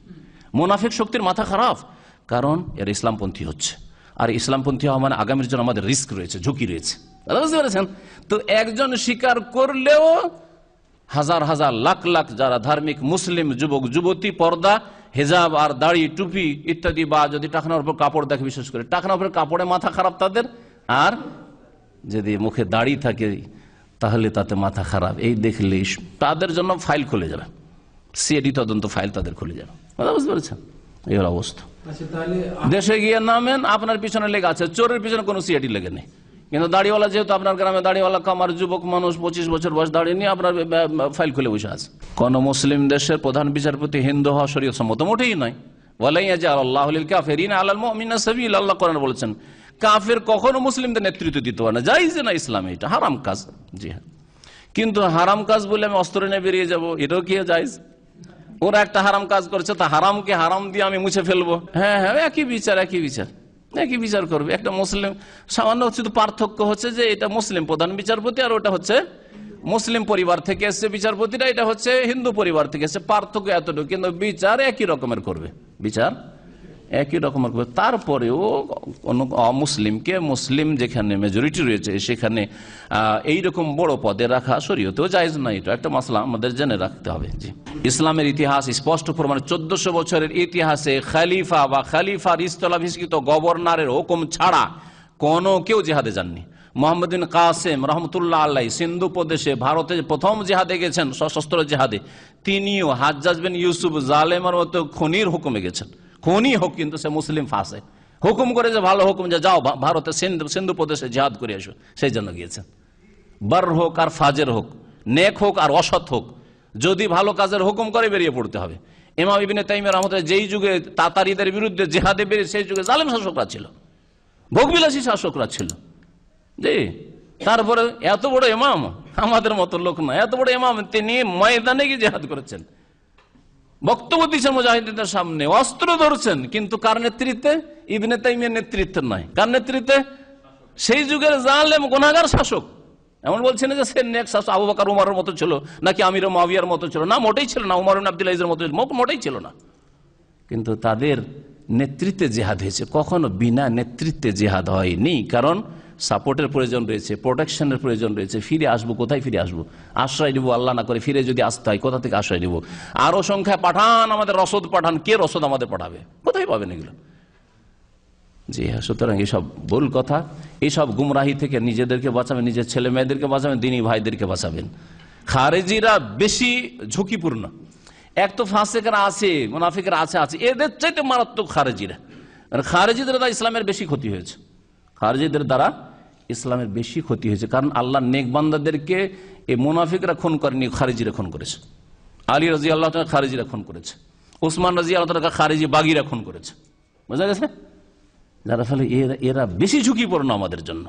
মোনাফিক শক্তির মাথা খারাপ কারণ এর ইসলামপন্থী হচ্ছে আর ইসলামপন্থী হওয়া মানে আগামীর জন্য আমাদের রিস্ক রয়েছে ঝুঁকি রয়েছে বুঝতে পেরেছেন তো একজন স্বীকার করলেও হাজার হাজার লাখ লাখ যারা ধার্মিক মুসলিম যুবক যুবতী পর্দা হেজাব আর দাড়ি টুপি ইত্যাদি বা যদি টাকনার উপর কাপড় দেখে বিশেষ করে টাকনার উপরে কাপড়ে মাথা খারাপ তাদের আর যদি মুখে দাড়ি থাকে তাহলে তাতে মাথা খারাপ এই দেখলে তাদের জন্য ফাইল খুলে যাবে সিএডি তদন্ত ফাইল তাদের খুলে যাবে বুঝতে পেরেছেন এই অবস্থা আচ্ছা, দেশে গিয়ে নামেন আপনার পিছনে লেগে আছে চোরের পিছনে কোনো সিআইডি লেগে নেই কিন্তু দাড়িওয়ালা যেহেতু আপনার গ্রামে দাড়িওয়ালা কামার যুবক মানুষ পঁচিশ বছর বয়স দাঁড়িয়ে নিয়ে আপনার ফাইল খুলে বসে আছে কোন মুসলিম দেশের প্রধান বিচারপতি হিন্দু হওয়া শরীয় সম্মত মোটেই নয় বলাই আছে আল্লাহ আল্লাহ করেন বলেছেন কাফের কখনো মুসলিমদের নেতৃত্ব দিতে পারে না যাই যে না ইসলাম এটা হারাম কাজ জি হ্যাঁ কিন্তু হারাম কাজ বলে আমি অস্ত্র নিয়ে বেরিয়ে যাবো এটাও কি যাইজ ওরা একটা হারাম কাজ করছে তা হারামকে হারাম দিয়ে আমি মুছে ফেলবো হ্যাঁ হ্যাঁ একই বিচার একই বিচার একই বিচার করবে একটা মুসলিম সামান্য শুধু পার্থক্য হচ্ছে যে এটা মুসলিম প্রধান বিচারপতি আর ওটা হচ্ছে মুসলিম পরিবার থেকে এসছে বিচারপতিটা এটা হচ্ছে হিন্দু পরিবার থেকে এসছে পার্থক্য এতটুকু কিন্তু বিচার একই রকমের করবে বিচার একই রকম তারপরেও কোনো অমুসলিমকে মুসলিম যেখানে মেজরিটি রয়েছে সেখানে এই রকম বড় পদে রাখা শরীয়তেও যাইজ না এটা একটা মশলা আমাদের জেনে রাখতে হবে জি ইসলামের ইতিহাস স্পষ্ট প্রমাণ চোদ্দশো বছরের ইতিহাসে খালিফা বা খালিফার ইস্তলাভিষ্কৃত গভর্নরের হুকুম ছাড়া কোনো কেউ জেহাদে যাননি মোহাম্মদিন কাসেম রহমতুল্লাহ আল্লাহ সিন্ধু প্রদেশে ভারতে প্রথম জেহাদে গেছেন সশস্ত্র জেহাদে তিনিও হাজ ইউসুফ জালেমার মতো খনির হুকুমে গেছেন খুনই হোক কিন্তু সে মুসলিম ফাঁসে হুকুম করে যে ভালো হুকুম যে যাও ভারতে সিন্ধু সিন্ধু প্রদেশে জিহাদ করে এসো সেই জন্য গিয়েছেন বার হোক আর ফাজের হোক নেক হোক আর অসৎ হোক যদি ভালো কাজের হুকুম করে বেরিয়ে পড়তে হবে এমা বিভিন্ন তাইমের আমাদের যেই যুগে তাতারিদের বিরুদ্ধে জেহাদে বেরিয়ে সেই যুগে জালেম শাসকরা ছিল ভোগবিলাসী শাসকরা ছিল যে তারপরে এত বড় এমাম আমাদের মতো লোক না এত বড় এমাম তিনি ময়দানে গিয়ে জেহাদ করেছেন বক্তব্য দিচ্ছেন মুজাহিদিনের সামনে অস্ত্র ধরছেন কিন্তু কার নেতৃত্বে ইবনে তাইমের নেতৃত্বে নয় কার নেতৃত্বে সেই যুগের জালেম গোনাগার শাসক এমন বলছে না যে সে নেক শাসক আবু বাকার উমারের মতো ছিল নাকি আমির মাবিয়ার মতো ছিল না মোটেই ছিল না উমার আবদুল্লাহের মতো মোটেই ছিল না কিন্তু তাদের নেতৃত্বে জেহাদ হয়েছে কখনো বিনা নেতৃত্বে জেহাদ হয়নি কারণ সাপোর্টের প্রয়োজন রয়েছে প্রোটেকশনের প্রয়োজন রয়েছে ফিরে আসবো কোথায় ফিরে আসবো আশ্রয় নেবো আল্লাহ না করে ফিরে যদি আসতে হয় কোথা থেকে আশ্রয় নেবো আরও সংখ্যায় পাঠান আমাদের রসদ পাঠান কে রসদ আমাদের পাঠাবে কোথায় পাবেন এগুলো জি হ্যাঁ সুতরাং এইসব ভুল কথা এইসব গুমরাহি থেকে নিজেদেরকে বাঁচাবেন নিজের ছেলে মেয়েদেরকে বাঁচাবেন দিনী ভাইদেরকে বাঁচাবেন খারেজিরা বেশি ঝুঁকিপূর্ণ এক তো ফাঁসেকরা আছে মোনাফিকেরা আছে আছে এদের চাইতে মারাত্মক খারেজিরা খারেজিদের ইসলামের বেশি ক্ষতি হয়েছে খারজিদের দ্বারা ইসলামের বেশি ক্ষতি হয়েছে কারণ আল্লাহ নেকবান্দাদেরকে এই মুনাফিকরা খুন করেনি খারিজিরা খুন করেছে আলী রাজি আল্লাহ খারিজিরা খুন করেছে ওসমান রাজি আল্লাহ তালা খারিজি বাগিরা খুন করেছে বোঝা গেছে যার ফলে এরা এরা বেশি ঝুঁকিপূর্ণ আমাদের জন্য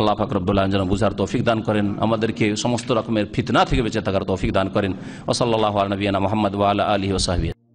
আল্লাহ ফাকরবুল্লাহ যেন বুঝার তৌফিক দান করেন আমাদেরকে সমস্ত রকমের ফিতনা থেকে বেঁচে থাকার তৌফিক দান করেন ওসল্লাহ নবীনা মোহাম্মদ ওয়াল আলী ওসাহী